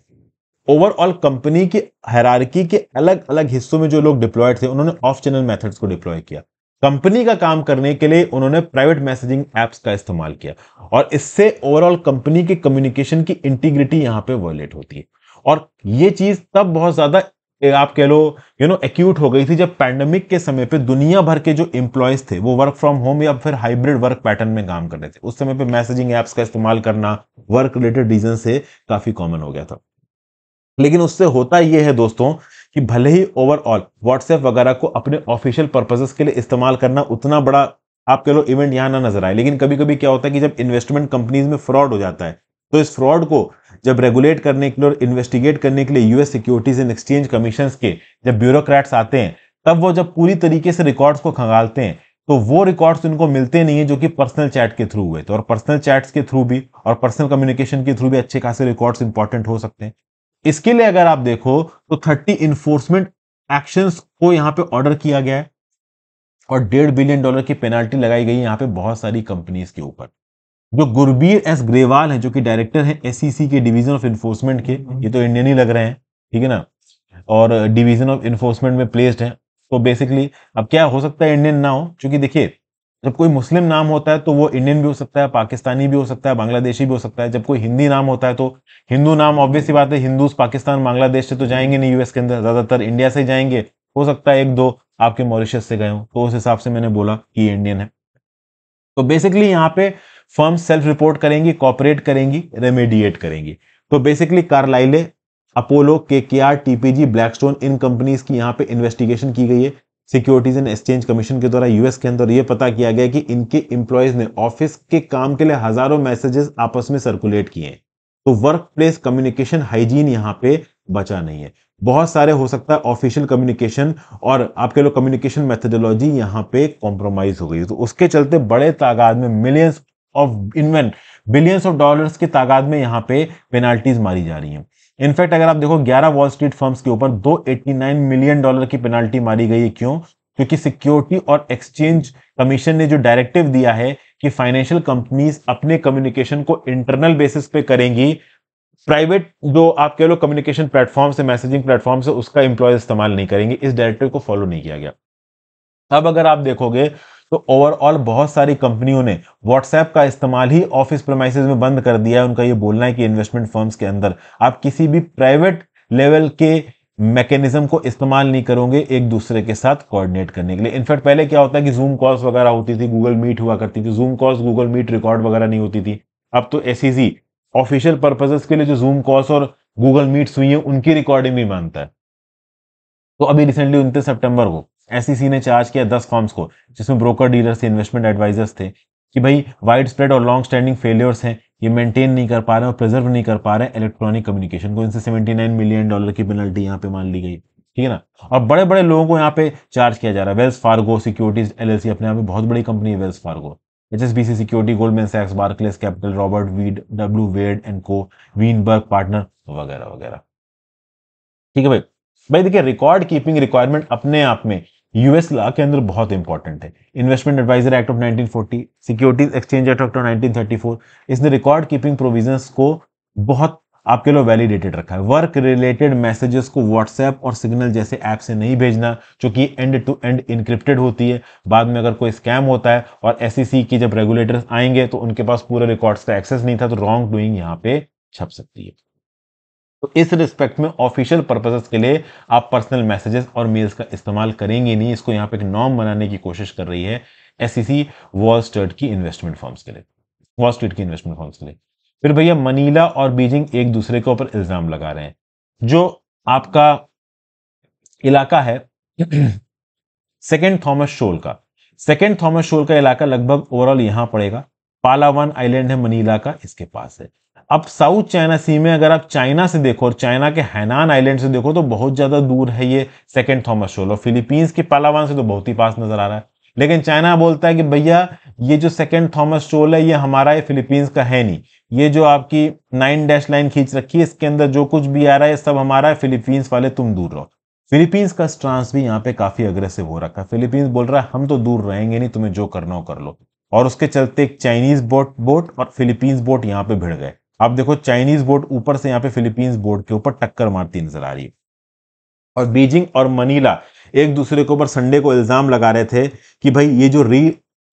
ओवरऑल कंपनी की हैरारकी के अलग अलग हिस्सों में जो लोग डिप्लॉयड थे उन्होंने ऑफ चैनल मैथड्स को डिप्लॉय किया कंपनी का काम करने के लिए उन्होंने प्राइवेट मैसेजिंग एप्स का इस्तेमाल किया और इससे ओवरऑल कंपनी के कम्युनिकेशन की इंटीग्रिटी यहाँ पे वॉयलेट होती है और ये चीज तब बहुत ज्यादा आप कह लो यू नो एक्यूट हो गई थी जब पैंडमिक के समय पे दुनिया भर के जो एम्प्लॉयज थे वो वर्क फ्रॉम होम या फिर हाइब्रिड वर्क पैटर्न में काम कर रहे थे उस समय पे मैसेजिंग एप्स का इस्तेमाल करना वर्क रिलेटेड रीजन से काफी कॉमन हो गया था लेकिन उससे होता यह है दोस्तों कि भले ही ओवरऑल व्हाट्सएप वगैरह को अपने ऑफिशियल पर्पजेस के लिए इस्तेमाल करना उतना बड़ा आप कह लो इवेंट यहाँ ना नजर आए लेकिन कभी कभी क्या होता है कि जब इन्वेस्टमेंट कंपनीज में फ्रॉड हो जाता है तो इस फ्रॉड को जब रेगुलेट करने के लिए और इन्वेस्टिगेट करने के लिए US securities and exchange commission के जब ब्यूरोक्रेट्स आते हैं तब वो जब पूरी तरीके से रिकॉर्ड्स को खंगालते हैं तो वो रिकॉर्ड्स उनको मिलते नहीं है जो कि पर्सनल चैट के थ्रू हुए थे और पर्सनल चैट्स के थ्रू भी और पर्सनल कम्युनिकेशन के थ्रू भी अच्छे खासे रिकॉर्ड्स इंपॉर्टेंट हो सकते हैं इसके लिए अगर आप देखो तो थर्टी इन्फोर्समेंट एक्शन को यहाँ पे ऑर्डर किया गया है और डेढ़ बिलियन डॉलर की पेनाल्टी लगाई गई यहाँ पे बहुत सारी कंपनीज के ऊपर जो गुरबीर एस ग्रेवाल है जो कि डायरेक्टर है एस के डिवीजन ऑफ इन्फोर्समेंट के हम्म। ये तो इंडियन ही लग रहे हैं ठीक है ना और डिवीजन ऑफ इन्फोर्समेंट में प्लेस्ड है तो बेसिकली अब क्या हो सकता है इंडियन ना हो चूंकि देखिए जब कोई मुस्लिम नाम होता है तो वो इंडियन भी हो सकता है पाकिस्तानी भी हो सकता है बांग्लादेशी भी हो सकता है जब कोई हिंदी नाम होता है तो हिंदू नाम ऑब्वियसली बात है हिंदूज पाकिस्तान बांग्लादेश से तो जाएंगे नहीं यूएस के अंदर ज़्यादातर इंडिया से जाएंगे हो सकता है एक दो आपके मॉरिशस से गए हो तो उस हिसाब से मैंने बोला कि इंडियन है तो बेसिकली यहाँ पे फर्म सेल्फ रिपोर्ट करेंगी कॉपरेट करेंगी रेमेडिएट करेंगी तो basically Carlyle Apollo K K R TPG Blackstone इन कंपनीज की यहाँ पे इन्वेस्टिगेशन की गई है सिक्योरिटीज एंड एक्सचेंज कमीशन के द्वारा यूएस के अंदर यह पता किया गया कि इनके इंप्लॉयज ने ऑफिस के काम के लिए हजारों मैसेजेस आपस में सर्कुलेट किए हैं तो वर्क प्लेस कम्युनिकेशन हाइजीन यहाँ पे बचा नहीं है बहुत सारे हो सकता है ऑफिशियल कम्युनिकेशन और आपके लोग कम्युनिकेशन मेथडोलॉजी यहाँ पे कॉम्प्रोमाइज हो गई तो उसके चलते बड़े तादाद में मिलियंस ऑफ इनवन बिलियंस ऑफ डॉलर्स की तादाद में यहाँ पे पेनाल्टीज मारी जा रही हैं इनफैक्ट अगर आप देखो 11 वॉल स्ट्रीट फर्म्स के ऊपर 289 मिलियन डॉलर की पेनाल्टी मारी गई है क्यों क्योंकि सिक्योरिटी और एक्सचेंज कमीशन ने जो डायरेक्टिव दिया है कि फाइनेंशियल कंपनीज अपने कम्युनिकेशन को इंटरनल बेसिस पे करेंगी प्राइवेट जो आप कह लो कम्युनिकेशन प्लेटफॉर्म से मैसेजिंग प्लेटफॉर्म से उसका इंप्लॉय इस्तेमाल नहीं करेंगे इस डायरेक्टिव को फॉलो नहीं किया गया अब अगर आप देखोगे तो ओवरऑल बहुत सारी कंपनियों ने व्हाट्सएप का इस्तेमाल ही ऑफिस प्रोमाइसिस में बंद कर दिया है उनका ये बोलना है कि इन्वेस्टमेंट फर्म्स के अंदर आप किसी भी प्राइवेट लेवल के मैकेनिज्म को इस्तेमाल नहीं करोगे एक दूसरे के साथ कोऑर्डिनेट करने के लिए इनफैक्ट पहले क्या होता है कि जूम कॉल्स वगैरह होती थी गूगल मीट हुआ करती थी Zoom calls Google Meet record वगैरह नहीं होती थी अब तो एस ऑफिशियल पर्पजेस के लिए जो जूम कॉल्स और गूगल मीट्स हुई है उनकी रिकॉर्डिंग भी मानता है तो अभी रिसेंटली उनतीस सेप्टेम्बर को एस e ने चार्ज किया दस फॉर्म्स को जिसमें ब्रोकर डीलर्स थे इन्वेस्टमेंट एडवाइजर्स थे कि भाई वाइड स्प्रेड और लॉन्ग स्टैंडिंग फेलियर्स हैं ये मेंटेन नहीं कर पा रहे और प्रिजर्व नहीं कर पा रहे इलेक्ट्रॉनिक कम्युनिकेशन को इनसे 79 मिलियन डॉलर की पेनल्टी यहाँ पे मान ली गई ठीक है ना और बड़े बड़े लोगों को यहाँ पे चार्ज किया जा रहा है वेल्स फार्गो सिक्योरिटीज एल अपने आप में बहुत बड़ी कंपनी है Wells Fargo H S B C security Goldman सैक्स Barclays capital Robert Weed W Wade and Co Weinberg partner वगैरह वगैरह ठीक है भाई भाई देखिए रिकॉर्ड कीपिंग रिक्वायरमेंट अपने आप में यूएस लॉ के अंदर बहुत इंपॉर्टेंट है investment adviser act of 1940 securities exchange act of 1934 इसने रिकॉर्ड कीपिंग प्रोविजंस को बहुत आपके लिए वैलिडेटेड रखा है वर्क रिलेटेड मैसेजेस को व्हाट्सएप और सिग्नल जैसे ऐप से नहीं भेजना जो कि एंड टू एंड इनक्रिप्टेड होती है बाद में अगर कोई स्कैम होता है और एस e की जब रेगुलेटर्स आएंगे तो उनके पास पूरे रिकॉर्ड्स का एक्सेस नहीं था तो रॉन्ग डूइंग यहाँ पे छप सकती है तो इस रिस्पेक्ट में ऑफिशियल पर्पजेस के लिए आप पर्सनल मैसेजेस और मेल्स का इस्तेमाल करेंगे नहीं इसको यहाँ पे एक नॉर्म बनाने की कोशिश कर रही है S C C Wall Street की इन्वेस्टमेंट फॉर्म्स के लिए वॉल स्टेट की इन्वेस्टमेंट फॉर्म्स के लिए फिर भैया मनीला और बीजिंग एक दूसरे के ऊपर इल्ज़ाम लगा रहे हैं जो आपका इलाका है सेकेंड थॉमस शोल का सेकेंड थॉमस शोल का इलाका लगभग ओवरऑल यहां पड़ेगा पालावान आइलैंड है मनीला का इसके पास है अब साउथ चाइना सी में अगर आप चाइना से देखो और चाइना के हैनान आइलैंड से देखो तो बहुत ज़्यादा दूर है ये सेकेंड थॉमस शोल और फिलीपींस के पालावान से तो बहुत ही पास नज़र आ रहा है लेकिन चाइना बोलता है कि भैया ये जो सेकेंड थॉमस शोल है ये हमारा ये फिलीपींस का है नहीं ये जो आपकी नाइन डैश लाइन खींच रखी है इसके अंदर जो कुछ भी आ रहा है सब हमारा है फिलीपींस वाले तुम दूर रहो फिलीपींस का स्ट्रांस भी यहाँ पे काफ़ी अग्रेसिव हो रखा है फिलीपींस बोल रहा है हम तो दूर रहेंगे नहीं तुम्हें जो करना हो कर लो और उसके चलते एक चाइनीज बोट बोट और फिलीपींस बोट यहाँ पे भिड़ गए आप देखो चाइनीज बोट ऊपर से यहाँ पे फिलीपींस बोट के ऊपर टक्कर मारती नजर आ रही है और बीजिंग और मनीला एक दूसरे के ऊपर संडे को इल्ज़ाम लगा रहे थे कि भाई ये जो री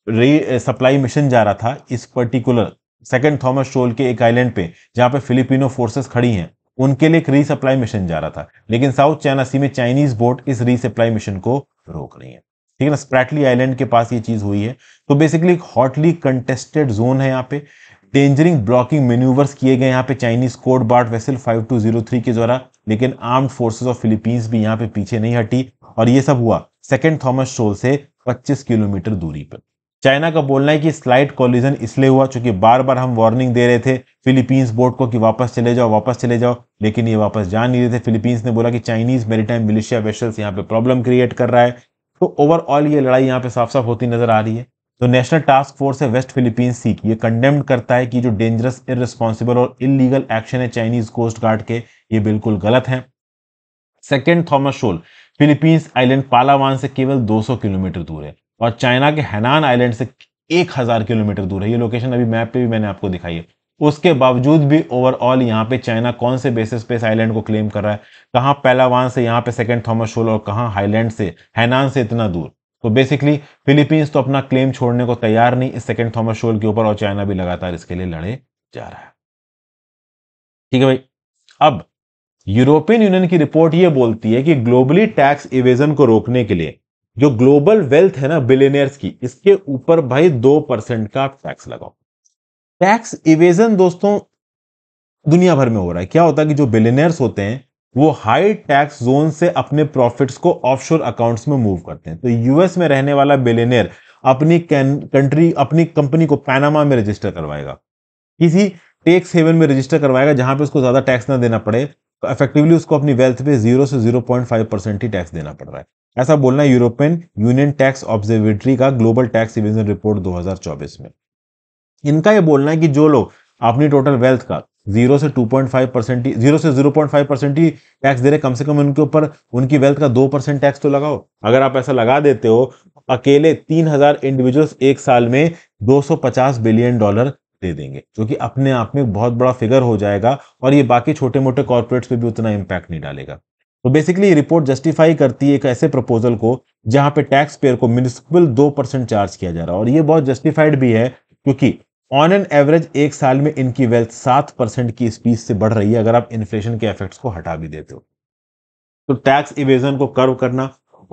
री सप्लाई मिशन जा रहा था इस पर्टिकुलर सेकेंड थॉमस शोल के एक आइलैंड पे जहाँ पे फिलिपिनो फोर्सेस खड़ी हैं उनके लिए एक री सप्लाई मिशन जा रहा था लेकिन साउथ चाइना सी में चाइनीज बोट इस री सप्लाई मिशन को रोक रही है ठीक है ना स्प्रैटली आइलैंड के पास ये चीज़ हुई है तो बेसिकली एक हॉटली कंटेस्टेड जोन है यहाँ पे डेंजरिंग ब्लॉकिंग मेन्यूवर्स किए गए यहाँ पे चाइनीज कोड बार्ट वेसल 5203 के द्वारा लेकिन आर्म्ड फोर्सेस ऑफ फिलीपींस भी यहाँ पे पीछे नहीं हटी और ये सब हुआ सेकेंड थॉमस शोल से 25 किलोमीटर दूरी पर चाइना का बोलना है कि स्लाइड कॉलिजन इसलिए हुआ चूंकि बार बार हम वार्निंग दे रहे थे फिलीपींस बोर्ड को कि वापस चले जाओ वापस चले जाओ लेकिन ये वापस जा नहीं रहे थे फिलीपींस ने बोला कि चाइनीज मेरी मिलिशिया वेसल्स यहाँ पे प्रॉब्लम क्रिएट कर रहा है तो ओवरऑल ये लड़ाई यहाँ पे साफ साफ होती नजर आ रही है तो नेशनल टास्क फोर्स है वेस्ट फिलीपींस सी ये कंडेम्ड करता है कि जो डेंजरस इरेस्पॉन्सिबल और इलीगल एक्शन है चाइनीज कोस्ट गार्ड के ये बिल्कुल गलत है second Thomas Shoal Philippines island Palawan से केवल 200 किलोमीटर दूर है और चाइना के हैनान आइलैंड से 1000 किलोमीटर दूर है ये लोकेशन अभी मैप पे भी मैंने आपको दिखाई है उसके बावजूद भी ओवरऑल यहाँ पे चाइना कौन से बेसिस पे इस आइलैंड को क्लेम कर रहा है कहाँ पैलावान से यहाँ पे सेकेंड थॉमस शोल और कहाँ हाईलैंड से हैनान से इतना दूर तो बेसिकली फिलीपींस तो अपना क्लेम छोड़ने को तैयार नहीं इस सेकेंड थॉमस शोल के ऊपर और चाइना भी लगातार इसके लिए लड़े जा रहा है ठीक है भाई अब यूरोपियन यूनियन की रिपोर्ट यह बोलती है कि ग्लोबली टैक्स इवेजन को रोकने के लिए जो ग्लोबल वेल्थ है ना बिलेनियर्स की इसके ऊपर भाई दो परसेंट का टैक्स लगाओ टैक्स इवेजन दोस्तों दुनिया भर में हो रहा है क्या होता है कि जो बिलेनियर्स होते हैं वो हाई टैक्स जोन से अपने प्रॉफिट्स को ऑफशोर अकाउंट्स में मूव करते हैं तो यूएस में रहने वाला बिलेनियर अपनी कंट्री अपनी कंपनी को पैनामा में रजिस्टर करवाएगा किसी टैक्स हेवन में रजिस्टर करवाएगा जहां पे उसको ज्यादा टैक्स ना देना पड़े तो इफेक्टिवली उसको अपनी वेल्थ पे जीरो से जीरो पॉइंट फाइव परसेंट ही टैक्स देना पड़ रहा है ऐसा बोलना यूरोपियन यूनियन टैक्स ऑब्जर्वेटरी का ग्लोबल टैक्स डिविजन रिपोर्ट दो में इनका यह बोलना है कि जो लोग अपनी टोटल वेल्थ का जीरो से टू पॉइंट फाइव परसेंट ही जीरो से फाइव परसेंट ही टैक्स दे रहे कम से कम उनके ऊपर उनकी वेल्थ का दो परसेंट टैक्स तो लगाओ अगर आप ऐसा लगा देते हो अकेले तीन हजार इंडिविजुअल्स एक साल में दो सौ पचास बिलियन डॉलर दे देंगे जो कि अपने आप में बहुत बड़ा फिगर हो जाएगा और ये बाकी छोटे मोटे कॉर्पोरेट्स पर भी उतना इम्पैक्ट नहीं डालेगा तो बेसिकली ये रिपोर्ट जस्टिफाई करती है एक ऐसे प्रपोजल को जहां पे टैक्स पेयर को म्यूनिसिपल दो परसेंट चार्ज किया जा रहा है और ये बहुत जस्टिफाइड भी है क्योंकि ऑन एन एवरेज एक साल में इनकी वेल्थ सात परसेंट की स्पीड से बढ़ रही है अगर आप इन्फ्लेशन के इफेक्ट्स को हटा भी देते हो तो टैक्स इवेजन को कर्व करना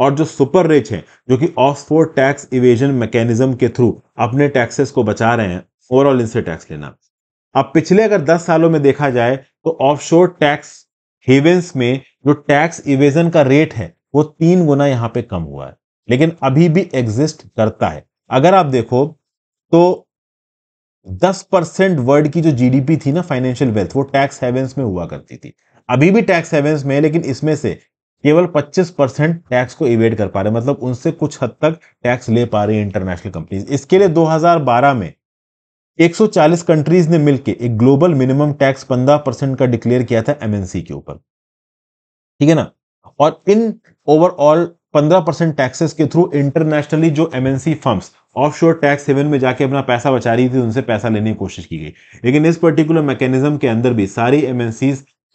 और जो सुपर रिच हैं जो कि ऑक्सफोर्ड टैक्स इवेजन मैकेनिज्म के थ्रू अपने टैक्सेस को बचा रहे हैं ओवरऑल इनसे टैक्स लेना अब पिछले अगर 10 सालों में देखा जाए तो ऑफशोर टैक्स हेवेंस में जो टैक्स इवेजन का रेट है वो तीन गुना यहां पे कम हुआ है लेकिन अभी भी एग्जिस्ट करता है अगर आप देखो तो दस परसेंट वर्ल्ड की जो जीडीपी थी ना फाइनेंशियल वेल्थ वो टैक्स हेवेंस में हुआ करती थी अभी भी टैक्स हेवेंस में है लेकिन इसमें से केवल पच्चीस परसेंट टैक्स को इवेड कर पा रहे मतलब उनसे कुछ हद तक टैक्स ले पा रही इंटरनेशनल कंपनीज इसके लिए 2012 में 140 कंट्रीज ने मिलकर एक ग्लोबल मिनिमम टैक्स 15 परसेंट का डिक्लेयर किया था एमएनसी के ऊपर ठीक है ना और इन ओवरऑल 15 परसेंट टैक्सेस के थ्रू इंटरनेशनली जो MNC firms offshore tax haven में जाके अपना पैसा बचा रही थी उनसे पैसा लेने की कोशिश की गई लेकिन इस पर्टिकुलर मैकेनिज्म के अंदर भी सारी एम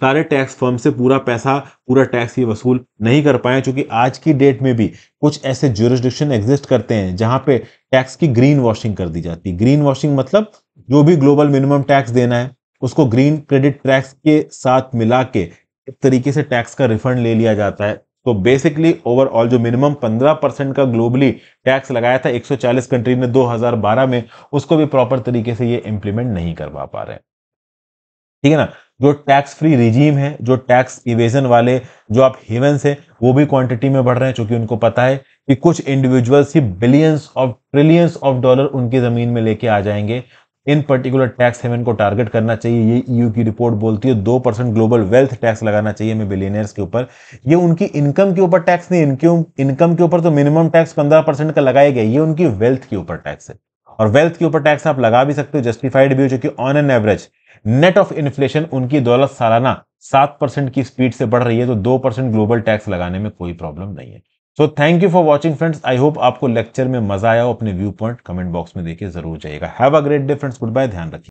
सारे टैक्स फर्म से पूरा पैसा पूरा टैक्स ये वसूल नहीं कर पाए क्योंकि आज की डेट में भी कुछ ऐसे जोरिस्डिक्शन एग्जिस्ट करते हैं जहां पे टैक्स की ग्रीन वॉशिंग कर दी जाती है ग्रीन वॉशिंग मतलब जो भी ग्लोबल मिनिमम टैक्स देना है उसको ग्रीन क्रेडिट टैक्स के साथ मिला के तरीके से टैक्स का रिफंड ले लिया जाता है तो बेसिकली ओवरऑल जो मिनिमम 15 परसेंट का ग्लोबली टैक्स लगाया था 140 कंट्री ने 2012 में उसको भी प्रॉपर तरीके से ये इंप्लीमेंट नहीं करवा पा रहे ठीक है ना जो टैक्स फ्री रिजीम है जो टैक्स इवेजन वाले जो आप हेवंस है वो भी क्वांटिटी में बढ़ रहे हैं चूंकि उनको पता है कि कुछ इंडिविजुअल्स ही billions of trillions of dollar उनकी जमीन में लेके आ जाएंगे इन पर्टिकुलर टैक्स हेवन को टारगेट करना चाहिए ये ईयू e की रिपोर्ट बोलती है दो परसेंट ग्लोबल वेल्थ टैक्स लगाना चाहिए हमें बिलियनर्स के ऊपर ये उनकी इनकम के ऊपर टैक्स नहीं इनके इनकम के ऊपर तो मिनिमम टैक्स पंद्रह परसेंट का लगाया गया ये उनकी वेल्थ के ऊपर टैक्स है और वेल्थ के ऊपर टैक्स आप लगा भी सकते हो जस्टिफाइड भी हो चूंकि on an average net of inflation उनकी दौलत सालाना सात परसेंट की स्पीड से बढ़ रही है तो दो परसेंट ग्लोबल टैक्स लगाने में कोई प्रॉब्लम नहीं है so thank you for watching friends I hope आपको लेक्चर में मजा आया हो अपने व्यू पॉइंट कमेंट बॉक्स में देखिए जरूर जाइएगा have a great day friends good bye ध्यान रखिए